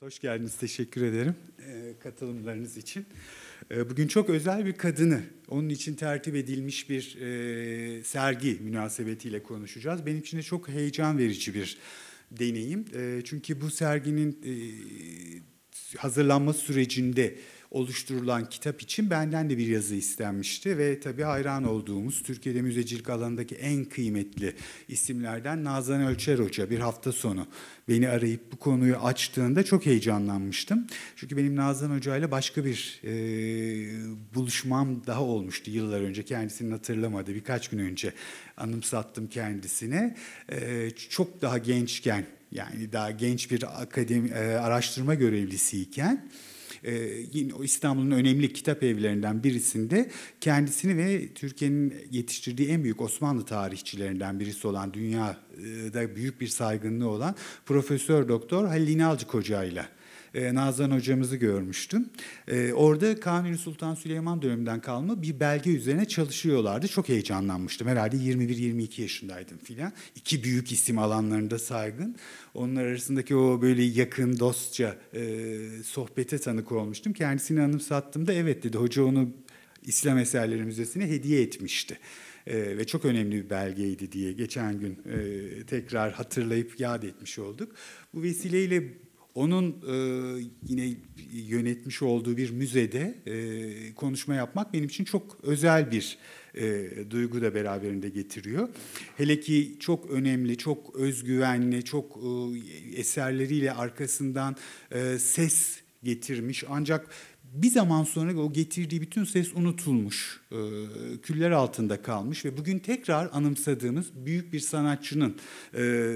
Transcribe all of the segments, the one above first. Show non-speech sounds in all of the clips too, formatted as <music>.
Hoş geldiniz, teşekkür ederim e, katılımlarınız için. E, bugün çok özel bir kadını, onun için tertip edilmiş bir e, sergi münasebetiyle konuşacağız. Benim için de çok heyecan verici bir deneyim. çünkü bu serginin hazırlanma sürecinde oluşturulan kitap için benden de bir yazı istenmişti ve tabii hayran olduğumuz Türkiye'de müzecilik alanındaki en kıymetli isimlerden Nazan Ölçer Hoca bir hafta sonu beni arayıp bu konuyu açtığında çok heyecanlanmıştım. Çünkü benim Nazan Hoca ile başka bir e, buluşmam daha olmuştu yıllar önce kendisini hatırlamadı birkaç gün önce anımsattım kendisine. E, çok daha gençken yani daha genç bir akademi e, araştırma görevlisiyken e, yine İstanbul'un önemli kitap evlerinden birisinde kendisini ve Türkiye'nin yetiştirdiği en büyük Osmanlı tarihçilerinden birisi olan dünyada büyük bir saygınlığı olan Profesör Doktor Halil İnalcık Hoca ile ee, Nazan hocamızı görmüştüm. Ee, orada Kanuni Sultan Süleyman döneminden kalma bir belge üzerine çalışıyorlardı. Çok heyecanlanmıştım. Herhalde 21-22 yaşındaydım filan. İki büyük isim alanlarında saygın. Onlar arasındaki o böyle yakın dostça e, sohbete tanık olmuştum. Kendisini anımsattığımda evet dedi. Hoca onu İslam Eserleri Müzesi'ne hediye etmişti e, ve çok önemli bir belgeydi diye geçen gün e, tekrar hatırlayıp yad etmiş olduk. Bu vesileyle onun e, yine yönetmiş olduğu bir müzede e, konuşma yapmak benim için çok özel bir e, duygu da beraberinde getiriyor. Hele ki çok önemli, çok özgüvenli, çok e, eserleriyle arkasından e, ses getirmiş ancak bir zaman sonra o getirdiği bütün ses unutulmuş, e, küller altında kalmış ve bugün tekrar anımsadığımız büyük bir sanatçının e,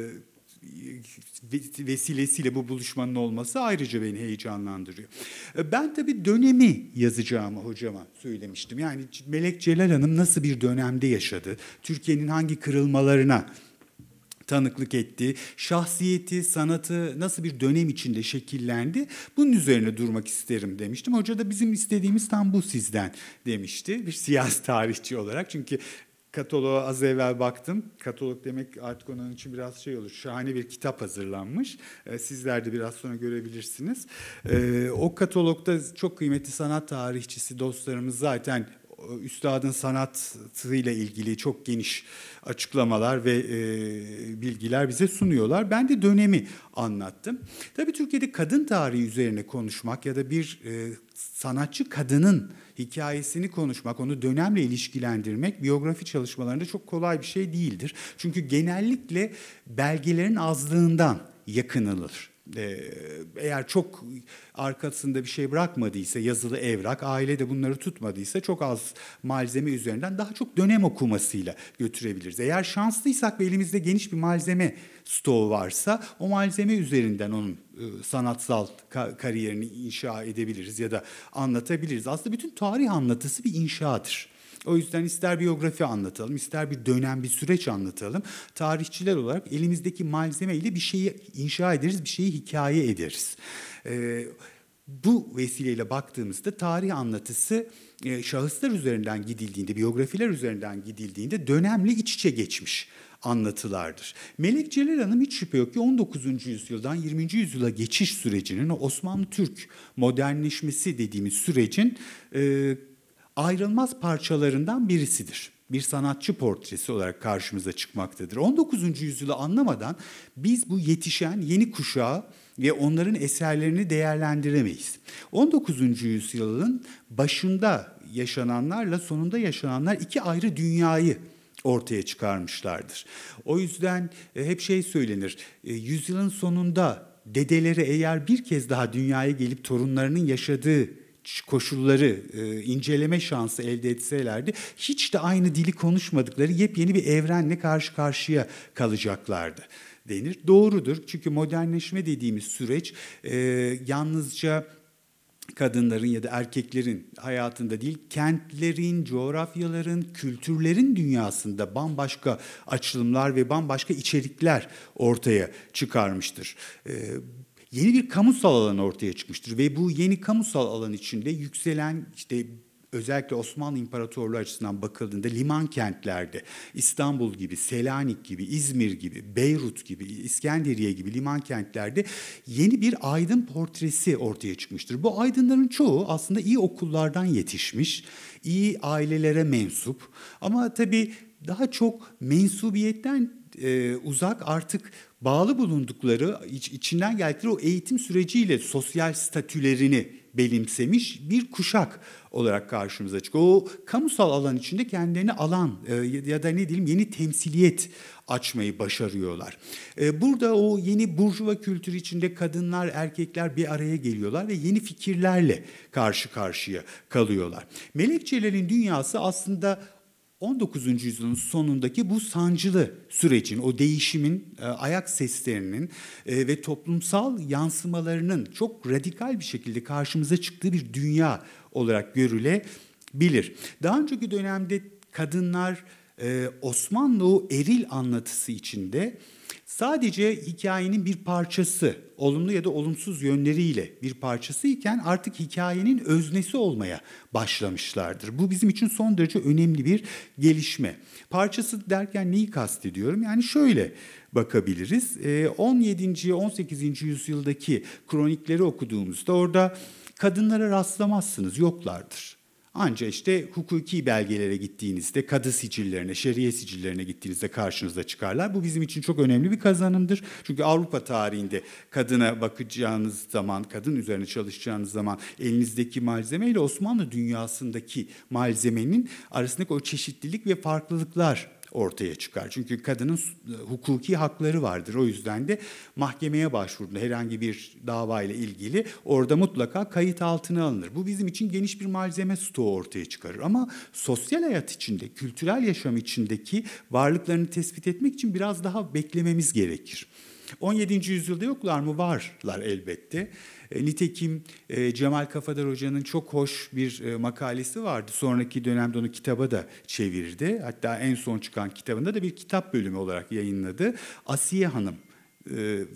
vesilesiyle bu buluşmanın olması ayrıca beni heyecanlandırıyor. Ben tabii dönemi yazacağımı hocama söylemiştim. Yani Melek Celal Hanım nasıl bir dönemde yaşadı? Türkiye'nin hangi kırılmalarına tanıklık etti. Şahsiyeti, sanatı nasıl bir dönem içinde şekillendi? Bunun üzerine durmak isterim demiştim. Hoca da bizim istediğimiz tam bu sizden demişti. Bir siyasi tarihçi olarak. Çünkü kataloğa az evvel baktım. Katalog demek artık onun için biraz şey olur. Şahane bir kitap hazırlanmış. Ee, sizler de biraz sonra görebilirsiniz. Ee, o katalogda çok kıymetli sanat tarihçisi dostlarımız zaten üstadın sanatıyla ilgili çok geniş açıklamalar ve e, bilgiler bize sunuyorlar. Ben de dönemi anlattım. Tabii Türkiye'de kadın tarihi üzerine konuşmak ya da bir e, sanatçı kadının hikayesini konuşmak, onu dönemle ilişkilendirmek biyografi çalışmalarında çok kolay bir şey değildir. Çünkü genellikle belgelerin azlığından yakınılır. E, eğer çok arkasında bir şey bırakmadıysa yazılı evrak, aile de bunları tutmadıysa çok az malzeme üzerinden daha çok dönem okumasıyla götürebiliriz. Eğer şanslıysak ve elimizde geniş bir malzeme stoğu varsa o malzeme üzerinden onun e, sanatsal kariyerini inşa edebiliriz ya da anlatabiliriz. Aslında bütün tarih anlatısı bir inşaattır. O yüzden ister biyografi anlatalım, ister bir dönem, bir süreç anlatalım. Tarihçiler olarak elimizdeki malzeme ile bir şeyi inşa ederiz, bir şeyi hikaye ederiz. Ee, bu vesileyle baktığımızda tarih anlatısı e, şahıslar üzerinden gidildiğinde, biyografiler üzerinden gidildiğinde dönemli iç içe geçmiş anlatılardır. Melek Celal Hanım hiç şüphe yok ki 19. yüzyıldan 20. yüzyıla geçiş sürecinin, Osmanlı-Türk modernleşmesi dediğimiz sürecin e, ayrılmaz parçalarından birisidir. Bir sanatçı portresi olarak karşımıza çıkmaktadır. 19. yüzyılı anlamadan biz bu yetişen yeni kuşağı ve onların eserlerini değerlendiremeyiz. 19. yüzyılın başında yaşananlarla sonunda yaşananlar iki ayrı dünyayı ortaya çıkarmışlardır. O yüzden e, hep şey söylenir. E, yüzyılın sonunda dedeleri eğer bir kez daha dünyaya gelip torunlarının yaşadığı koşulları e, inceleme şansı elde etselerdi hiç de aynı dili konuşmadıkları yepyeni bir evrenle karşı karşıya kalacaklardı denir. Doğrudur çünkü modernleşme dediğimiz süreç e, yalnızca kadınların ya da erkeklerin hayatında değil, kentlerin, coğrafyaların, kültürlerin dünyasında bambaşka açılımlar ve bambaşka içerikler ortaya çıkarmıştır. E, yeni bir kamusal alan ortaya çıkmıştır ve bu yeni kamusal alan içinde yükselen işte özellikle Osmanlı İmparatorluğu açısından bakıldığında liman kentlerde İstanbul gibi, Selanik gibi, İzmir gibi, Beyrut gibi, İskenderiye gibi liman kentlerde yeni bir aydın portresi ortaya çıkmıştır. Bu aydınların çoğu aslında iyi okullardan yetişmiş, iyi ailelere mensup ama tabii daha çok mensubiyetten e, uzak artık bağlı bulundukları, iç, içinden geldikleri o eğitim süreciyle sosyal statülerini benimsemiş bir kuşak olarak karşımıza çıkıyor. O kamusal alan içinde kendilerini alan e, ya da ne diyelim yeni temsiliyet açmayı başarıyorlar. E, burada o yeni burjuva kültürü içinde kadınlar, erkekler bir araya geliyorlar ve yeni fikirlerle karşı karşıya kalıyorlar. Melekçelerin dünyası aslında 19. yüzyılın sonundaki bu sancılı sürecin, o değişimin, e, ayak seslerinin e, ve toplumsal yansımalarının çok radikal bir şekilde karşımıza çıktığı bir dünya olarak görülebilir. Daha önceki dönemde kadınlar e, Osmanlı eril anlatısı içinde sadece hikayenin bir parçası, olumlu ya da olumsuz yönleriyle bir parçası iken artık hikayenin öznesi olmaya başlamışlardır. Bu bizim için son derece önemli bir gelişme. Parçası derken neyi kastediyorum? Yani şöyle bakabiliriz. 17. Ee, 18. yüzyıldaki kronikleri okuduğumuzda orada kadınlara rastlamazsınız, yoklardır. Ancak işte hukuki belgelere gittiğinizde, kadı sicillerine, şeriye sicillerine gittiğinizde karşınıza çıkarlar. Bu bizim için çok önemli bir kazanımdır. Çünkü Avrupa tarihinde kadına bakacağınız zaman, kadın üzerine çalışacağınız zaman elinizdeki malzemeyle Osmanlı dünyasındaki malzemenin arasındaki o çeşitlilik ve farklılıklar ortaya çıkar. Çünkü kadının e, hukuki hakları vardır. O yüzden de mahkemeye başvurduğunda herhangi bir dava ile ilgili orada mutlaka kayıt altına alınır. Bu bizim için geniş bir malzeme stoğu ortaya çıkarır. Ama sosyal hayat içinde, kültürel yaşam içindeki varlıklarını tespit etmek için biraz daha beklememiz gerekir. 17. yüzyılda yoklar mı? Varlar elbette. E, nitekim e, Cemal Kafadar Hoca'nın çok hoş bir e, makalesi vardı. Sonraki dönemde onu kitaba da çevirdi. Hatta en son çıkan kitabında da bir kitap bölümü olarak yayınladı. Asiye Hanım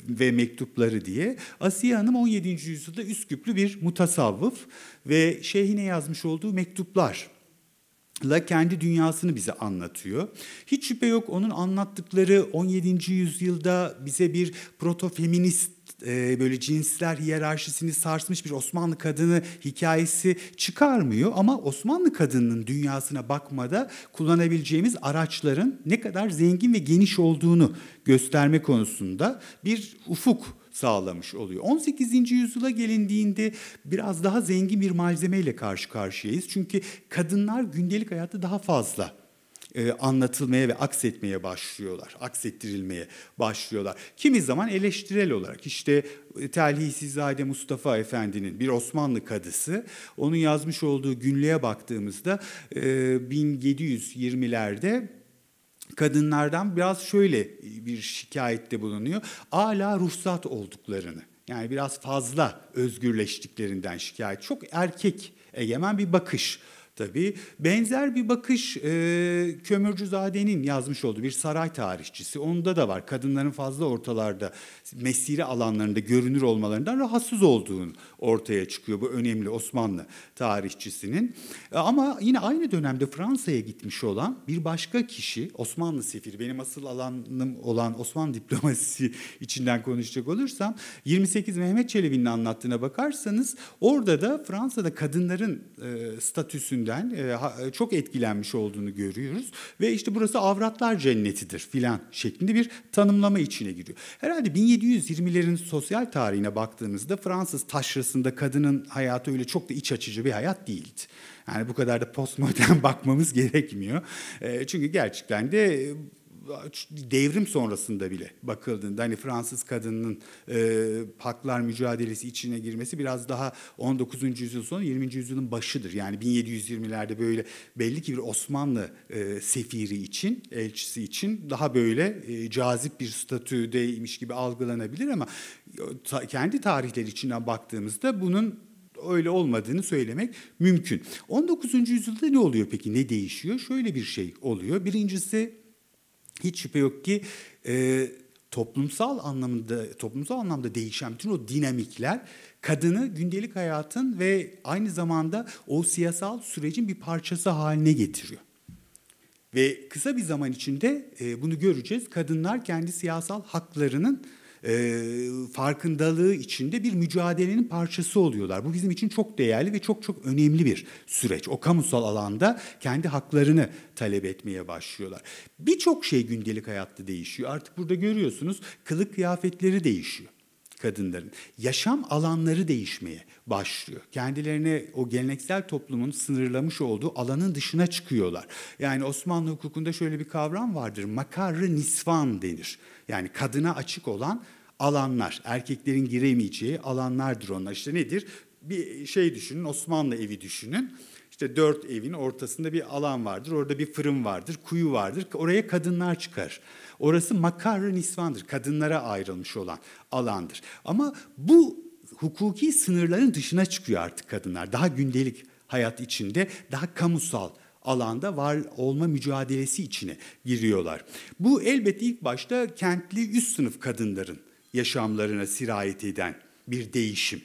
ve mektupları diye. Asiye Hanım 17. yüzyılda Üsküplü bir mutasavvıf ve şeyhine yazmış olduğu mektuplar la kendi dünyasını bize anlatıyor. Hiç şüphe yok onun anlattıkları 17. yüzyılda bize bir proto feminist e, böyle cinsler hiyerarşisini sarsmış bir Osmanlı kadını hikayesi çıkarmıyor ama Osmanlı kadının dünyasına bakmada kullanabileceğimiz araçların ne kadar zengin ve geniş olduğunu gösterme konusunda bir ufuk sağlamış oluyor. 18. yüzyıla gelindiğinde biraz daha zengin bir malzemeyle karşı karşıyayız. Çünkü kadınlar gündelik hayatta daha fazla e, anlatılmaya ve aksetmeye başlıyorlar, aksettirilmeye başlıyorlar. Kimi zaman eleştirel olarak işte e, Telhisizzade Mustafa Efendi'nin bir Osmanlı kadısı, onun yazmış olduğu günlüğe baktığımızda 1720'lerde e, kadınlardan biraz şöyle bir şikayette bulunuyor. Ala ruhsat olduklarını yani biraz fazla özgürleştiklerinden şikayet. Çok erkek egemen bir bakış tabii. Benzer bir bakış e, Kömürcüzade'nin yazmış olduğu bir saray tarihçisi. Onda da var. Kadınların fazla ortalarda mesire alanlarında görünür olmalarından rahatsız olduğunu ortaya çıkıyor bu önemli Osmanlı tarihçisinin. Ama yine aynı dönemde Fransa'ya gitmiş olan bir başka kişi Osmanlı sefiri benim asıl alanım olan Osmanlı diplomasisi içinden konuşacak olursam 28 Mehmet Çelebi'nin anlattığına bakarsanız orada da Fransa'da kadınların e, statüsünde kültüründen e, e, çok etkilenmiş olduğunu görüyoruz ve işte burası avratlar cennetidir filan şeklinde bir tanımlama içine giriyor. Herhalde 1720'lerin sosyal tarihine baktığımızda Fransız taşrasında kadının hayatı öyle çok da iç açıcı bir hayat değildi. Yani bu kadar da postmodern <laughs> bakmamız gerekmiyor. E, çünkü gerçekten de devrim sonrasında bile bakıldığında hani Fransız kadının e, haklar mücadelesi içine girmesi biraz daha 19. yüzyıl sonu 20. yüzyılın başıdır. Yani 1720'lerde böyle belli ki bir Osmanlı e, sefiri için, elçisi için daha böyle e, cazip bir statüdeymiş gibi algılanabilir ama e, ta, kendi tarihleri içinden baktığımızda bunun öyle olmadığını söylemek mümkün. 19. yüzyılda ne oluyor peki? Ne değişiyor? Şöyle bir şey oluyor. Birincisi hiç şüphe yok ki e, toplumsal anlamda toplumsal anlamda değişen bütün o dinamikler kadını gündelik hayatın ve aynı zamanda o siyasal sürecin bir parçası haline getiriyor. Ve kısa bir zaman içinde e, bunu göreceğiz. Kadınlar kendi siyasal haklarının e, farkındalığı içinde bir mücadelenin parçası oluyorlar. Bu bizim için çok değerli ve çok çok önemli bir süreç. O kamusal alanda kendi haklarını talep etmeye başlıyorlar. Birçok şey gündelik hayatta değişiyor. Artık burada görüyorsunuz kılık kıyafetleri değişiyor kadınların. Yaşam alanları değişmeye başlıyor. Kendilerine o geleneksel toplumun sınırlamış olduğu alanın dışına çıkıyorlar. Yani Osmanlı hukukunda şöyle bir kavram vardır. Makarrı nisvan denir. Yani kadına açık olan alanlar, erkeklerin giremeyeceği alanlardır onlar. İşte nedir? Bir şey düşünün, Osmanlı evi düşünün. İşte dört evin ortasında bir alan vardır. Orada bir fırın vardır, kuyu vardır. Oraya kadınlar çıkar. Orası makarra isvandır, Kadınlara ayrılmış olan alandır. Ama bu hukuki sınırların dışına çıkıyor artık kadınlar. Daha gündelik hayat içinde, daha kamusal alanda var olma mücadelesi içine giriyorlar. Bu elbette ilk başta kentli üst sınıf kadınların yaşamlarına sirayet eden bir değişim.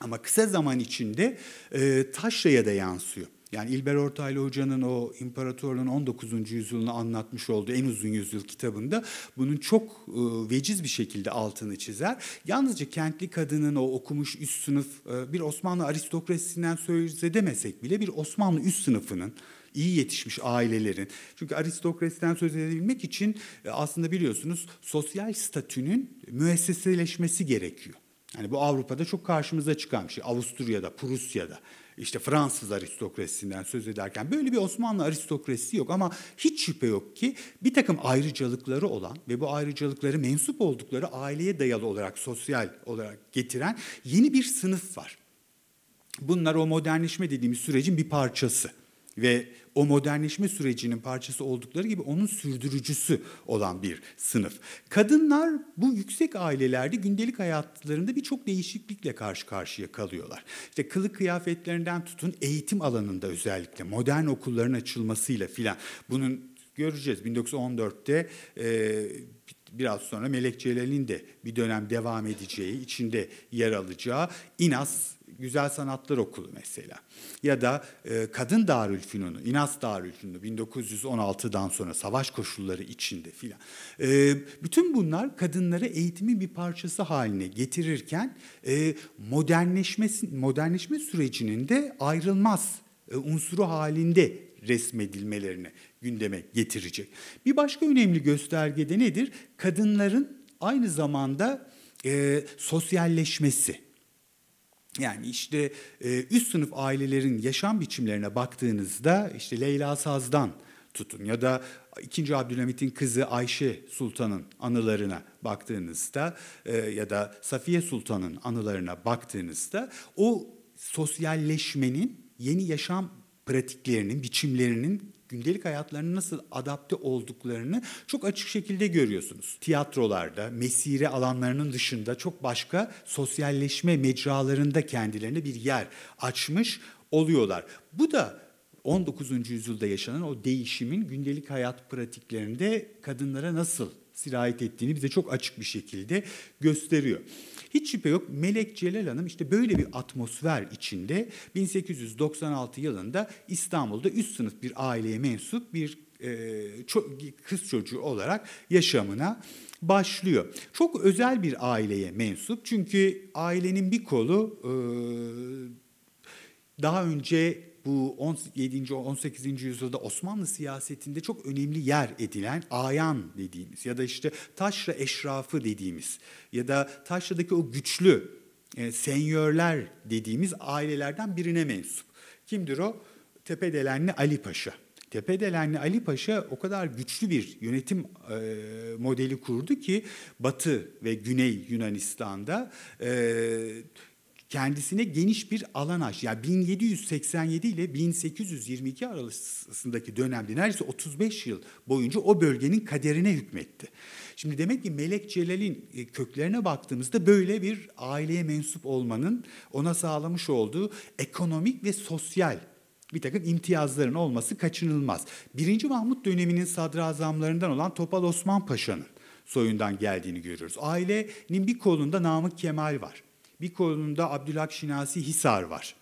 Ama kısa zaman içinde e, taşraya da yansıyor. Yani İlber Ortaylı Hoca'nın o imparatorluğun 19. yüzyılını anlatmış olduğu en uzun yüzyıl kitabında bunun çok e, veciz bir şekilde altını çizer. Yalnızca kentli kadının o okumuş üst sınıf e, bir Osmanlı aristokrasisinden söz edemesek bile bir Osmanlı üst sınıfının iyi yetişmiş ailelerin. Çünkü aristokrasiden söz edebilmek için e, aslında biliyorsunuz sosyal statünün müesseseleşmesi gerekiyor. Yani bu Avrupa'da çok karşımıza çıkan bir şey. Avusturya'da, Prusya'da işte Fransız aristokrasisinden söz ederken böyle bir Osmanlı aristokrasisi yok ama hiç şüphe yok ki bir takım ayrıcalıkları olan ve bu ayrıcalıkları mensup oldukları aileye dayalı olarak sosyal olarak getiren yeni bir sınıf var. Bunlar o modernleşme dediğimiz sürecin bir parçası ve o modernleşme sürecinin parçası oldukları gibi onun sürdürücüsü olan bir sınıf. Kadınlar bu yüksek ailelerde gündelik hayatlarında birçok değişiklikle karşı karşıya kalıyorlar. İşte kılık kıyafetlerinden tutun eğitim alanında özellikle modern okulların açılmasıyla filan bunun göreceğiz 1914'te e, biraz sonra Melek Melekçeler'in de bir dönem devam edeceği, içinde yer alacağı İnas Güzel Sanatlar Okulu mesela ya da e, Kadın Darülfünunu, İnas Darülfünunu 1916'dan sonra savaş koşulları içinde filan. E, bütün bunlar kadınları eğitimin bir parçası haline getirirken e, modernleşme modernleşme sürecinin de ayrılmaz e, unsuru halinde resmedilmelerini gündeme getirecek. Bir başka önemli göstergede nedir? Kadınların aynı zamanda e, sosyalleşmesi. Yani işte e, üst sınıf ailelerin yaşam biçimlerine baktığınızda işte Leyla Saz'dan tutun ya da 2. Abdülhamit'in kızı Ayşe Sultan'ın anılarına baktığınızda e, ya da Safiye Sultan'ın anılarına baktığınızda o sosyalleşmenin yeni yaşam pratiklerinin, biçimlerinin gündelik hayatlarını nasıl adapte olduklarını çok açık şekilde görüyorsunuz. Tiyatrolarda, mesire alanlarının dışında çok başka sosyalleşme mecralarında kendilerine bir yer açmış oluyorlar. Bu da 19. yüzyılda yaşanan o değişimin gündelik hayat pratiklerinde kadınlara nasıl sirayet ettiğini bize çok açık bir şekilde gösteriyor. Hiç şüphe yok Melek Celal Hanım işte böyle bir atmosfer içinde 1896 yılında İstanbul'da üst sınıf bir aileye mensup bir e, kız çocuğu olarak yaşamına başlıyor. Çok özel bir aileye mensup çünkü ailenin bir kolu e, daha önce bu 17. 18. yüzyılda Osmanlı siyasetinde çok önemli yer edilen ayan dediğimiz ya da işte taşra eşrafı dediğimiz ya da taşradaki o güçlü e, senyörler dediğimiz ailelerden birine mensup. Kimdir o? Tepedelenli Ali Paşa. Tepedelenli Ali Paşa o kadar güçlü bir yönetim e, modeli kurdu ki Batı ve Güney Yunanistan'da e, kendisine geniş bir alan aç. Yani 1787 ile 1822 arasındaki dönemde neredeyse 35 yıl boyunca o bölgenin kaderine hükmetti. Şimdi demek ki Melek Celal'in e, köklerine baktığımızda böyle bir aileye mensup olmanın ona sağlamış olduğu ekonomik ve sosyal bir takım imtiyazların olması kaçınılmaz. Birinci Mahmut döneminin sadrazamlarından olan Topal Osman Paşa'nın soyundan geldiğini görüyoruz. Ailenin bir kolunda Namık Kemal var bir konumda Abdülhak Şinasi Hisar var.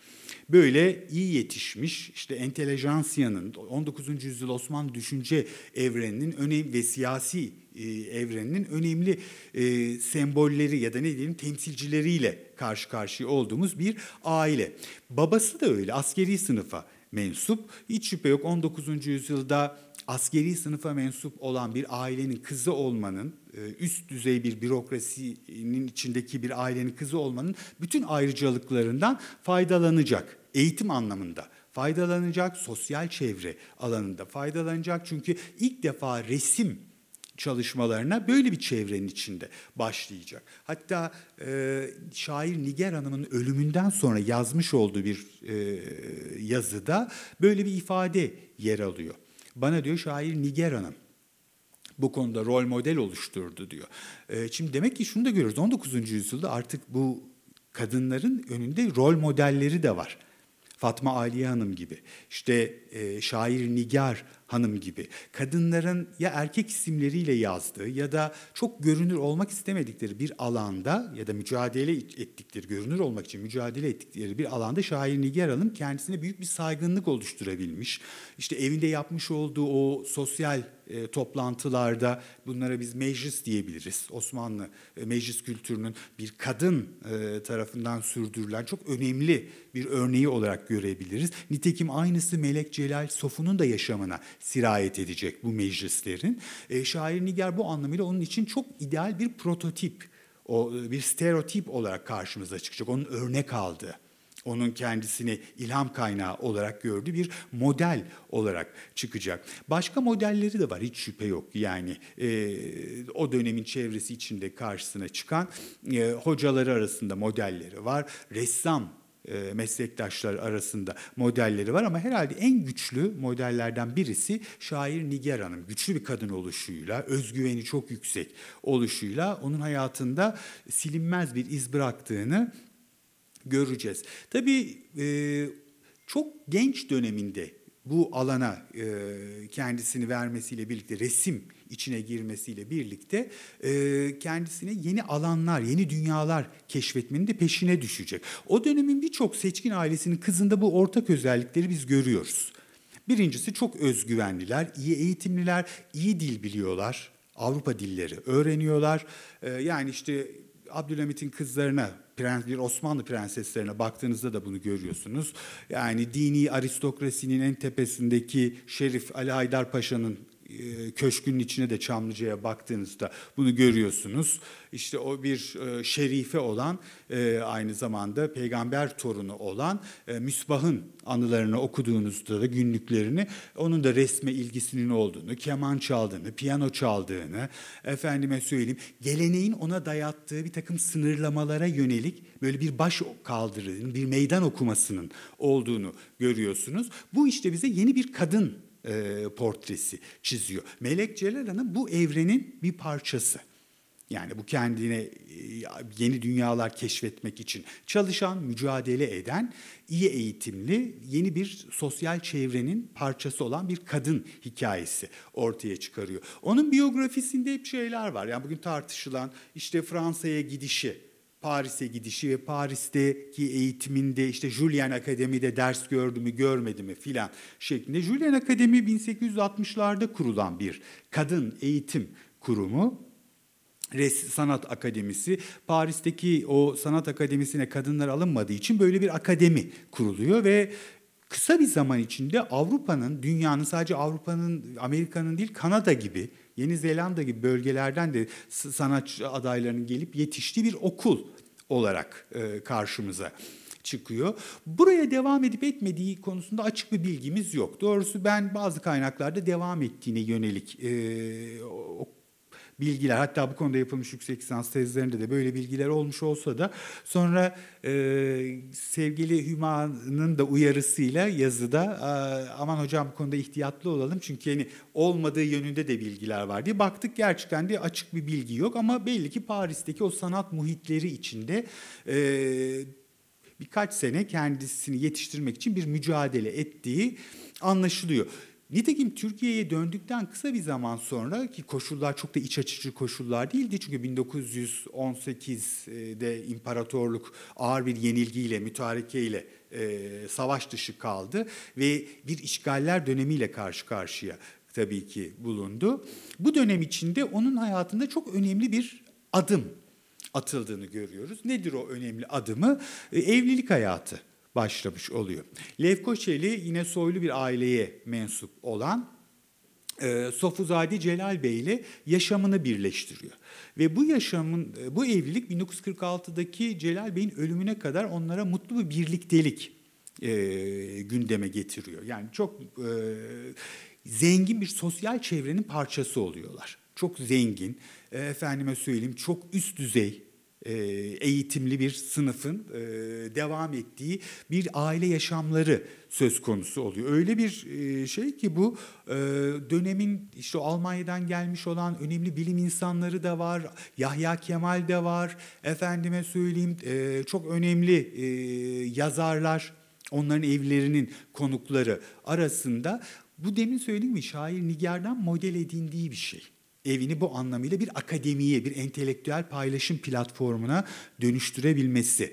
Böyle iyi yetişmiş işte entelejansiyanın 19. yüzyıl Osmanlı düşünce evreninin önemli ve siyasi e, evreninin önemli e, sembolleri ya da ne diyelim temsilcileriyle karşı karşıya olduğumuz bir aile. Babası da öyle askeri sınıfa mensup. Hiç şüphe yok 19. yüzyılda askeri sınıfa mensup olan bir ailenin kızı olmanın e, üst düzey bir bürokrasinin içindeki bir ailenin kızı olmanın bütün ayrıcalıklarından faydalanacak eğitim anlamında faydalanacak, sosyal çevre alanında faydalanacak. Çünkü ilk defa resim çalışmalarına böyle bir çevrenin içinde başlayacak. Hatta e, şair Niger Hanım'ın ölümünden sonra yazmış olduğu bir e, yazıda böyle bir ifade yer alıyor. Bana diyor şair Niger Hanım, bu konuda rol model oluşturdu diyor. Ee, şimdi demek ki şunu da görüyoruz 19. yüzyılda artık bu kadınların önünde rol modelleri de var. Fatma Aliye Hanım gibi, işte e, şair Nigar, hanım gibi. Kadınların ya erkek isimleriyle yazdığı ya da çok görünür olmak istemedikleri bir alanda ya da mücadele ettikleri, görünür olmak için mücadele ettikleri bir alanda şair Nigar Hanım kendisine büyük bir saygınlık oluşturabilmiş. İşte evinde yapmış olduğu o sosyal e, toplantılarda bunlara biz meclis diyebiliriz. Osmanlı e, meclis kültürünün bir kadın e, tarafından sürdürülen çok önemli bir örneği olarak görebiliriz. Nitekim aynısı Melek Celal Sofu'nun da yaşamına sirayet edecek bu meclislerin. E, şair Niger bu anlamıyla onun için çok ideal bir prototip, o e, bir stereotip olarak karşımıza çıkacak. Onun örnek aldığı onun kendisini ilham kaynağı olarak gördüğü bir model olarak çıkacak. Başka modelleri de var hiç şüphe yok. Yani e, o dönemin çevresi içinde karşısına çıkan e, hocaları arasında modelleri var. Ressam e, meslektaşlar arasında modelleri var ama herhalde en güçlü modellerden birisi şair Nigar Hanım. Güçlü bir kadın oluşuyla, özgüveni çok yüksek oluşuyla onun hayatında silinmez bir iz bıraktığını göreceğiz. Tabii e, çok genç döneminde bu alana e, kendisini vermesiyle birlikte resim içine girmesiyle birlikte e, kendisine yeni alanlar, yeni dünyalar keşfetmenin de peşine düşecek. O dönemin birçok seçkin ailesinin kızında bu ortak özellikleri biz görüyoruz. Birincisi çok özgüvenliler, iyi eğitimliler, iyi dil biliyorlar. Avrupa dilleri öğreniyorlar. E, yani işte Abdülhamit'in kızlarına, prens, bir Osmanlı prenseslerine baktığınızda da bunu görüyorsunuz. Yani dini aristokrasinin en tepesindeki Şerif Ali Haydar Paşa'nın köşkünün içine de Çamlıca'ya baktığınızda bunu görüyorsunuz. İşte o bir şerife olan aynı zamanda peygamber torunu olan Müsbah'ın anılarını okuduğunuzda da günlüklerini onun da resme ilgisinin olduğunu, keman çaldığını, piyano çaldığını, efendime söyleyeyim geleneğin ona dayattığı bir takım sınırlamalara yönelik böyle bir baş kaldırının, bir meydan okumasının olduğunu görüyorsunuz. Bu işte bize yeni bir kadın e, portresi çiziyor. Melek Celalan'ın bu evrenin bir parçası. Yani bu kendine e, yeni dünyalar keşfetmek için çalışan, mücadele eden, iyi eğitimli, yeni bir sosyal çevrenin parçası olan bir kadın hikayesi ortaya çıkarıyor. Onun biyografisinde hep şeyler var. Yani bugün tartışılan işte Fransa'ya gidişi, Paris'e gidişi ve Paris'teki eğitiminde işte Julian Akademi'de ders gördü mü görmedi mi filan şeklinde. Julian Akademi 1860'larda kurulan bir kadın eğitim kurumu. Res Sanat Akademisi. Paris'teki o sanat akademisine kadınlar alınmadığı için böyle bir akademi kuruluyor ve kısa bir zaman içinde Avrupa'nın, dünyanın sadece Avrupa'nın, Amerika'nın değil Kanada gibi, Yeni Zelanda gibi bölgelerden de sanat adaylarının gelip yetiştiği bir okul olarak e, karşımıza çıkıyor. Buraya devam edip etmediği konusunda açık bir bilgimiz yok. Doğrusu ben bazı kaynaklarda devam ettiğine yönelik e, bilgiler hatta bu konuda yapılmış yüksek lisans tezlerinde de böyle bilgiler olmuş olsa da sonra e, sevgili Hüma'nın da uyarısıyla yazıda e, aman hocam bu konuda ihtiyatlı olalım çünkü yani olmadığı yönünde de bilgiler var diye baktık gerçekten de açık bir bilgi yok ama belli ki Paris'teki o sanat muhitleri içinde e, birkaç sene kendisini yetiştirmek için bir mücadele ettiği anlaşılıyor. Nitekim Türkiye'ye döndükten kısa bir zaman sonra ki koşullar çok da iç açıcı koşullar değildi. Çünkü 1918'de e, imparatorluk ağır bir yenilgiyle, mütarekeyle e, savaş dışı kaldı ve bir işgaller dönemiyle karşı karşıya tabii ki bulundu. Bu dönem içinde onun hayatında çok önemli bir adım atıldığını görüyoruz. Nedir o önemli adımı? E, evlilik hayatı başlamış oluyor. Levkoşeli yine soylu bir aileye mensup olan e, Sofuzade Celal Bey ile yaşamını birleştiriyor. Ve bu yaşamın e, bu evlilik 1946'daki Celal Bey'in ölümüne kadar onlara mutlu bir birliktelik e, gündeme getiriyor. Yani çok e, zengin bir sosyal çevrenin parçası oluyorlar. Çok zengin, e, efendime söyleyeyim çok üst düzey e, eğitimli bir sınıfın e, devam ettiği bir aile yaşamları söz konusu oluyor. Öyle bir e, şey ki bu dönemin işte Almanya'dan gelmiş olan önemli bilim insanları da var. Yahya Kemal de var. Efendime söyleyeyim çok önemli yazarlar onların evlerinin konukları arasında bu demin söylediğim mi şair Nigardan model edindiği bir şey evini bu anlamıyla bir akademiye, bir entelektüel paylaşım platformuna dönüştürebilmesi.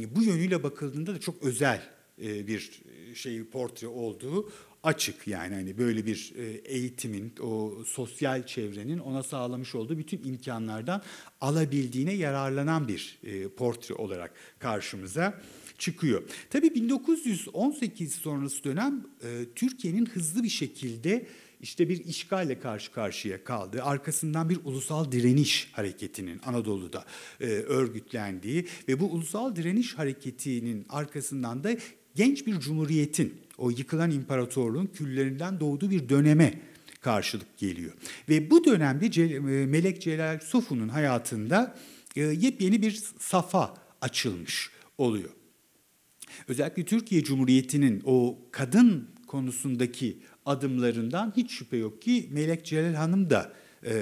E, bu yönüyle bakıldığında da çok özel e, bir e, şey portre olduğu açık yani hani böyle bir eğitimin o sosyal çevrenin ona sağlamış olduğu bütün imkanlardan alabildiğine yararlanan bir portre olarak karşımıza çıkıyor. Tabii 1918 sonrası dönem Türkiye'nin hızlı bir şekilde işte bir işgalle karşı karşıya kaldı. Arkasından bir ulusal direniş hareketinin Anadolu'da e, örgütlendiği ve bu ulusal direniş hareketinin arkasından da genç bir cumhuriyetin, o yıkılan imparatorluğun küllerinden doğduğu bir döneme karşılık geliyor. Ve bu dönemde e, Melek Celal Sofu'nun hayatında e, yepyeni bir safa açılmış oluyor. Özellikle Türkiye Cumhuriyeti'nin o kadın konusundaki adımlarından hiç şüphe yok ki Melek Celal Hanım da e,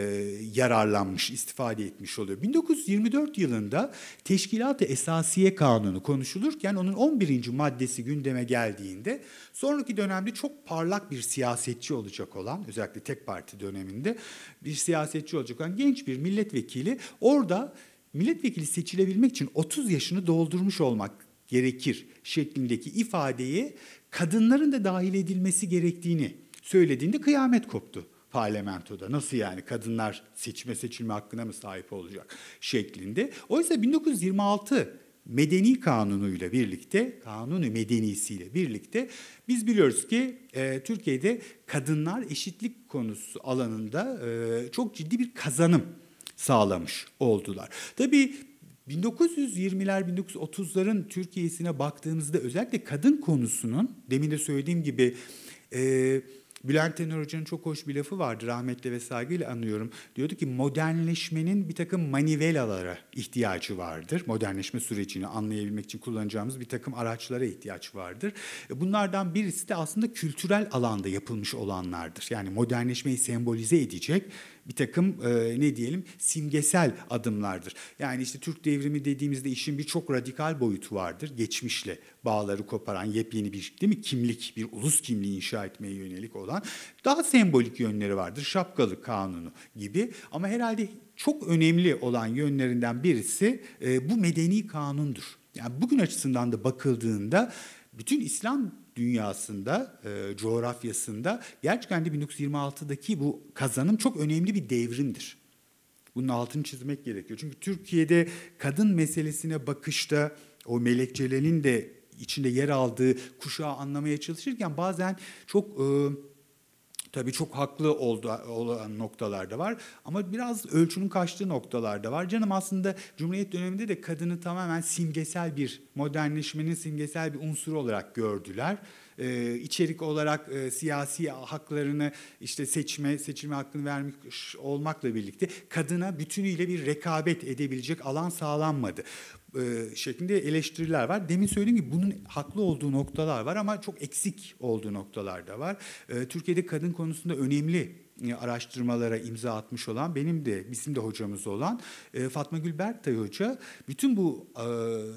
yararlanmış, istifade etmiş oluyor. 1924 yılında Teşkilat-ı Esasiye Kanunu konuşulurken onun 11. maddesi gündeme geldiğinde sonraki dönemde çok parlak bir siyasetçi olacak olan özellikle tek parti döneminde bir siyasetçi olacak olan genç bir milletvekili orada milletvekili seçilebilmek için 30 yaşını doldurmuş olmak gerekir şeklindeki ifadeyi kadınların da dahil edilmesi gerektiğini söylediğinde kıyamet koptu parlamentoda. Nasıl yani kadınlar seçme seçilme hakkına mı sahip olacak şeklinde. Oysa 1926 Medeni Kanunu'yla birlikte, Kanunu Medenisi'yle birlikte biz biliyoruz ki e, Türkiye'de kadınlar eşitlik konusu alanında e, çok ciddi bir kazanım sağlamış oldular. Tabii 1920'ler 1930'ların Türkiye'sine baktığımızda özellikle kadın konusunun demin de söylediğim gibi e, Bülent Tener Hoca'nın çok hoş bir lafı vardı rahmetle ve saygıyla anıyorum. Diyordu ki modernleşmenin bir takım manivelalara ihtiyacı vardır. Modernleşme sürecini anlayabilmek için kullanacağımız bir takım araçlara ihtiyaç vardır. E, bunlardan birisi de aslında kültürel alanda yapılmış olanlardır. Yani modernleşmeyi sembolize edecek bir takım e, ne diyelim simgesel adımlardır. Yani işte Türk devrimi dediğimizde işin bir çok radikal boyutu vardır. Geçmişle bağları koparan yepyeni bir değil mi kimlik, bir ulus kimliği inşa etmeye yönelik olan daha sembolik yönleri vardır. Şapkalı kanunu gibi ama herhalde çok önemli olan yönlerinden birisi e, bu medeni kanundur. Yani bugün açısından da bakıldığında bütün İslam dünyasında, e, coğrafyasında gerçekten de 1926'daki bu kazanım çok önemli bir devrimdir. Bunun altını çizmek gerekiyor. Çünkü Türkiye'de kadın meselesine bakışta o melekçelerin de içinde yer aldığı kuşağı anlamaya çalışırken bazen çok... E, Tabii çok haklı olan noktalar da var ama biraz ölçünün kaçtığı noktalar da var. Canım aslında Cumhuriyet döneminde de kadını tamamen simgesel bir modernleşmenin simgesel bir unsuru olarak gördüler e, içerik olarak e, siyasi haklarını işte seçme, seçilme hakkını vermiş olmakla birlikte kadına bütünüyle bir rekabet edebilecek alan sağlanmadı e, şeklinde eleştiriler var. Demin söylediğim gibi bunun haklı olduğu noktalar var ama çok eksik olduğu noktalar da var. E, Türkiye'de kadın konusunda önemli e, araştırmalara imza atmış olan benim de bizim de hocamız olan e, Fatma Gül Berktay Hoca bütün bu e,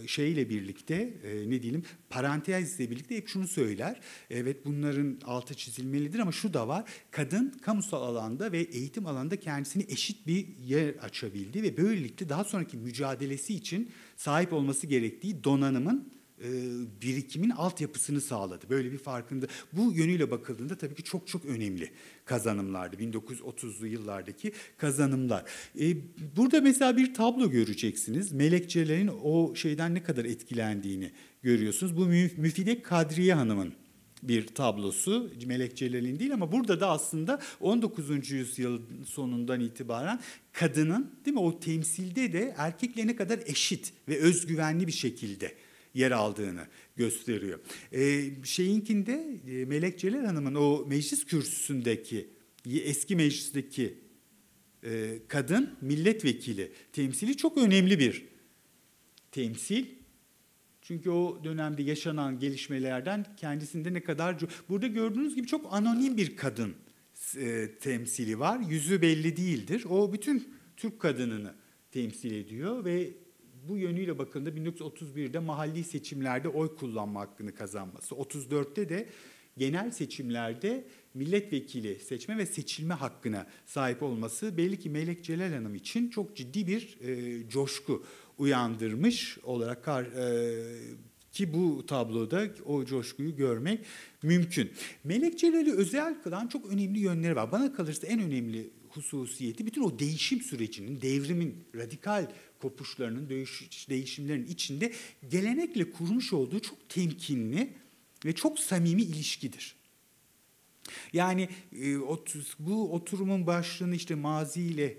şeyle birlikte e, ne diyelim parantezle birlikte hep şunu söyler. Evet bunların altı çizilmelidir ama şu da var. Kadın kamusal alanda ve eğitim alanda kendisini eşit bir yer açabildi ve böylelikle daha sonraki mücadelesi için sahip olması gerektiği donanımın e, birikimin altyapısını sağladı. Böyle bir farkında. Bu yönüyle bakıldığında tabii ki çok çok önemli kazanımlardı. 1930'lu yıllardaki kazanımlar. E, burada mesela bir tablo göreceksiniz. Melekçelerin o şeyden ne kadar etkilendiğini görüyorsunuz. Bu Müfide Kadriye Hanım'ın bir tablosu. Melek Celal'in değil ama burada da aslında 19. yüzyılın sonundan itibaren kadının değil mi o temsilde de erkekle ne kadar eşit ve özgüvenli bir şekilde yer aldığını gösteriyor. Ee, şeyinkinde e, Melek Celal Hanım'ın o meclis kürsüsündeki eski meclisteki e, kadın milletvekili temsili çok önemli bir temsil çünkü o dönemde yaşanan gelişmelerden kendisinde ne kadar... Burada gördüğünüz gibi çok anonim bir kadın e, temsili var. Yüzü belli değildir. O bütün Türk kadınını temsil ediyor ve bu yönüyle bakıldığında 1931'de mahalli seçimlerde oy kullanma hakkını kazanması. 34'te de genel seçimlerde milletvekili seçme ve seçilme hakkına sahip olması belli ki Melek Celal Hanım için çok ciddi bir e, coşku uyandırmış olarak kar, e, ki bu tabloda o coşkuyu görmek mümkün. Melek Celal'i özel kılan çok önemli yönleri var. Bana kalırsa en önemli hususiyeti bütün o değişim sürecinin, devrimin, radikal kopuşlarının, değişimlerin içinde gelenekle kurmuş olduğu çok temkinli ve çok samimi ilişkidir. Yani e, bu oturumun başlığını işte maziyle,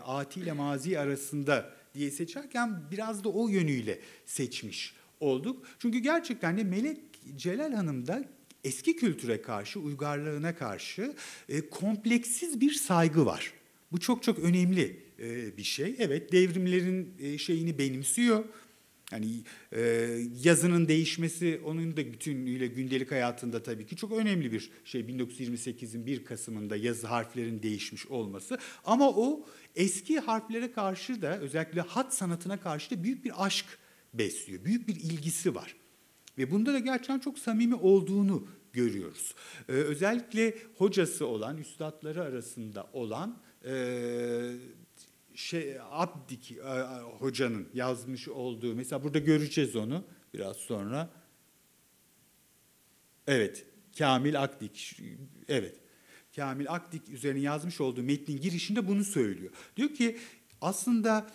atiyle mazi arasında diye seçerken biraz da o yönüyle seçmiş olduk. Çünkü gerçekten de Melek Celal Hanım da eski kültüre karşı, uygarlığına karşı e, kompleksiz bir saygı var. Bu çok çok önemli e, bir şey. Evet devrimlerin e, şeyini benimsiyor, yani e, yazının değişmesi onun da bütünüyle gündelik hayatında tabii ki çok önemli bir şey. 1928'in 1 Kasım'ında yazı harflerin değişmiş olması. Ama o eski harflere karşı da özellikle hat sanatına karşı da büyük bir aşk besliyor. Büyük bir ilgisi var. Ve bunda da gerçekten çok samimi olduğunu görüyoruz. Ee, özellikle hocası olan, üstadları arasında olan... E, şey, Abdik e, e, hocanın yazmış olduğu, mesela burada göreceğiz onu biraz sonra. Evet, Kamil Akdik, evet. Kamil Akdik üzerine yazmış olduğu metnin girişinde bunu söylüyor. Diyor ki aslında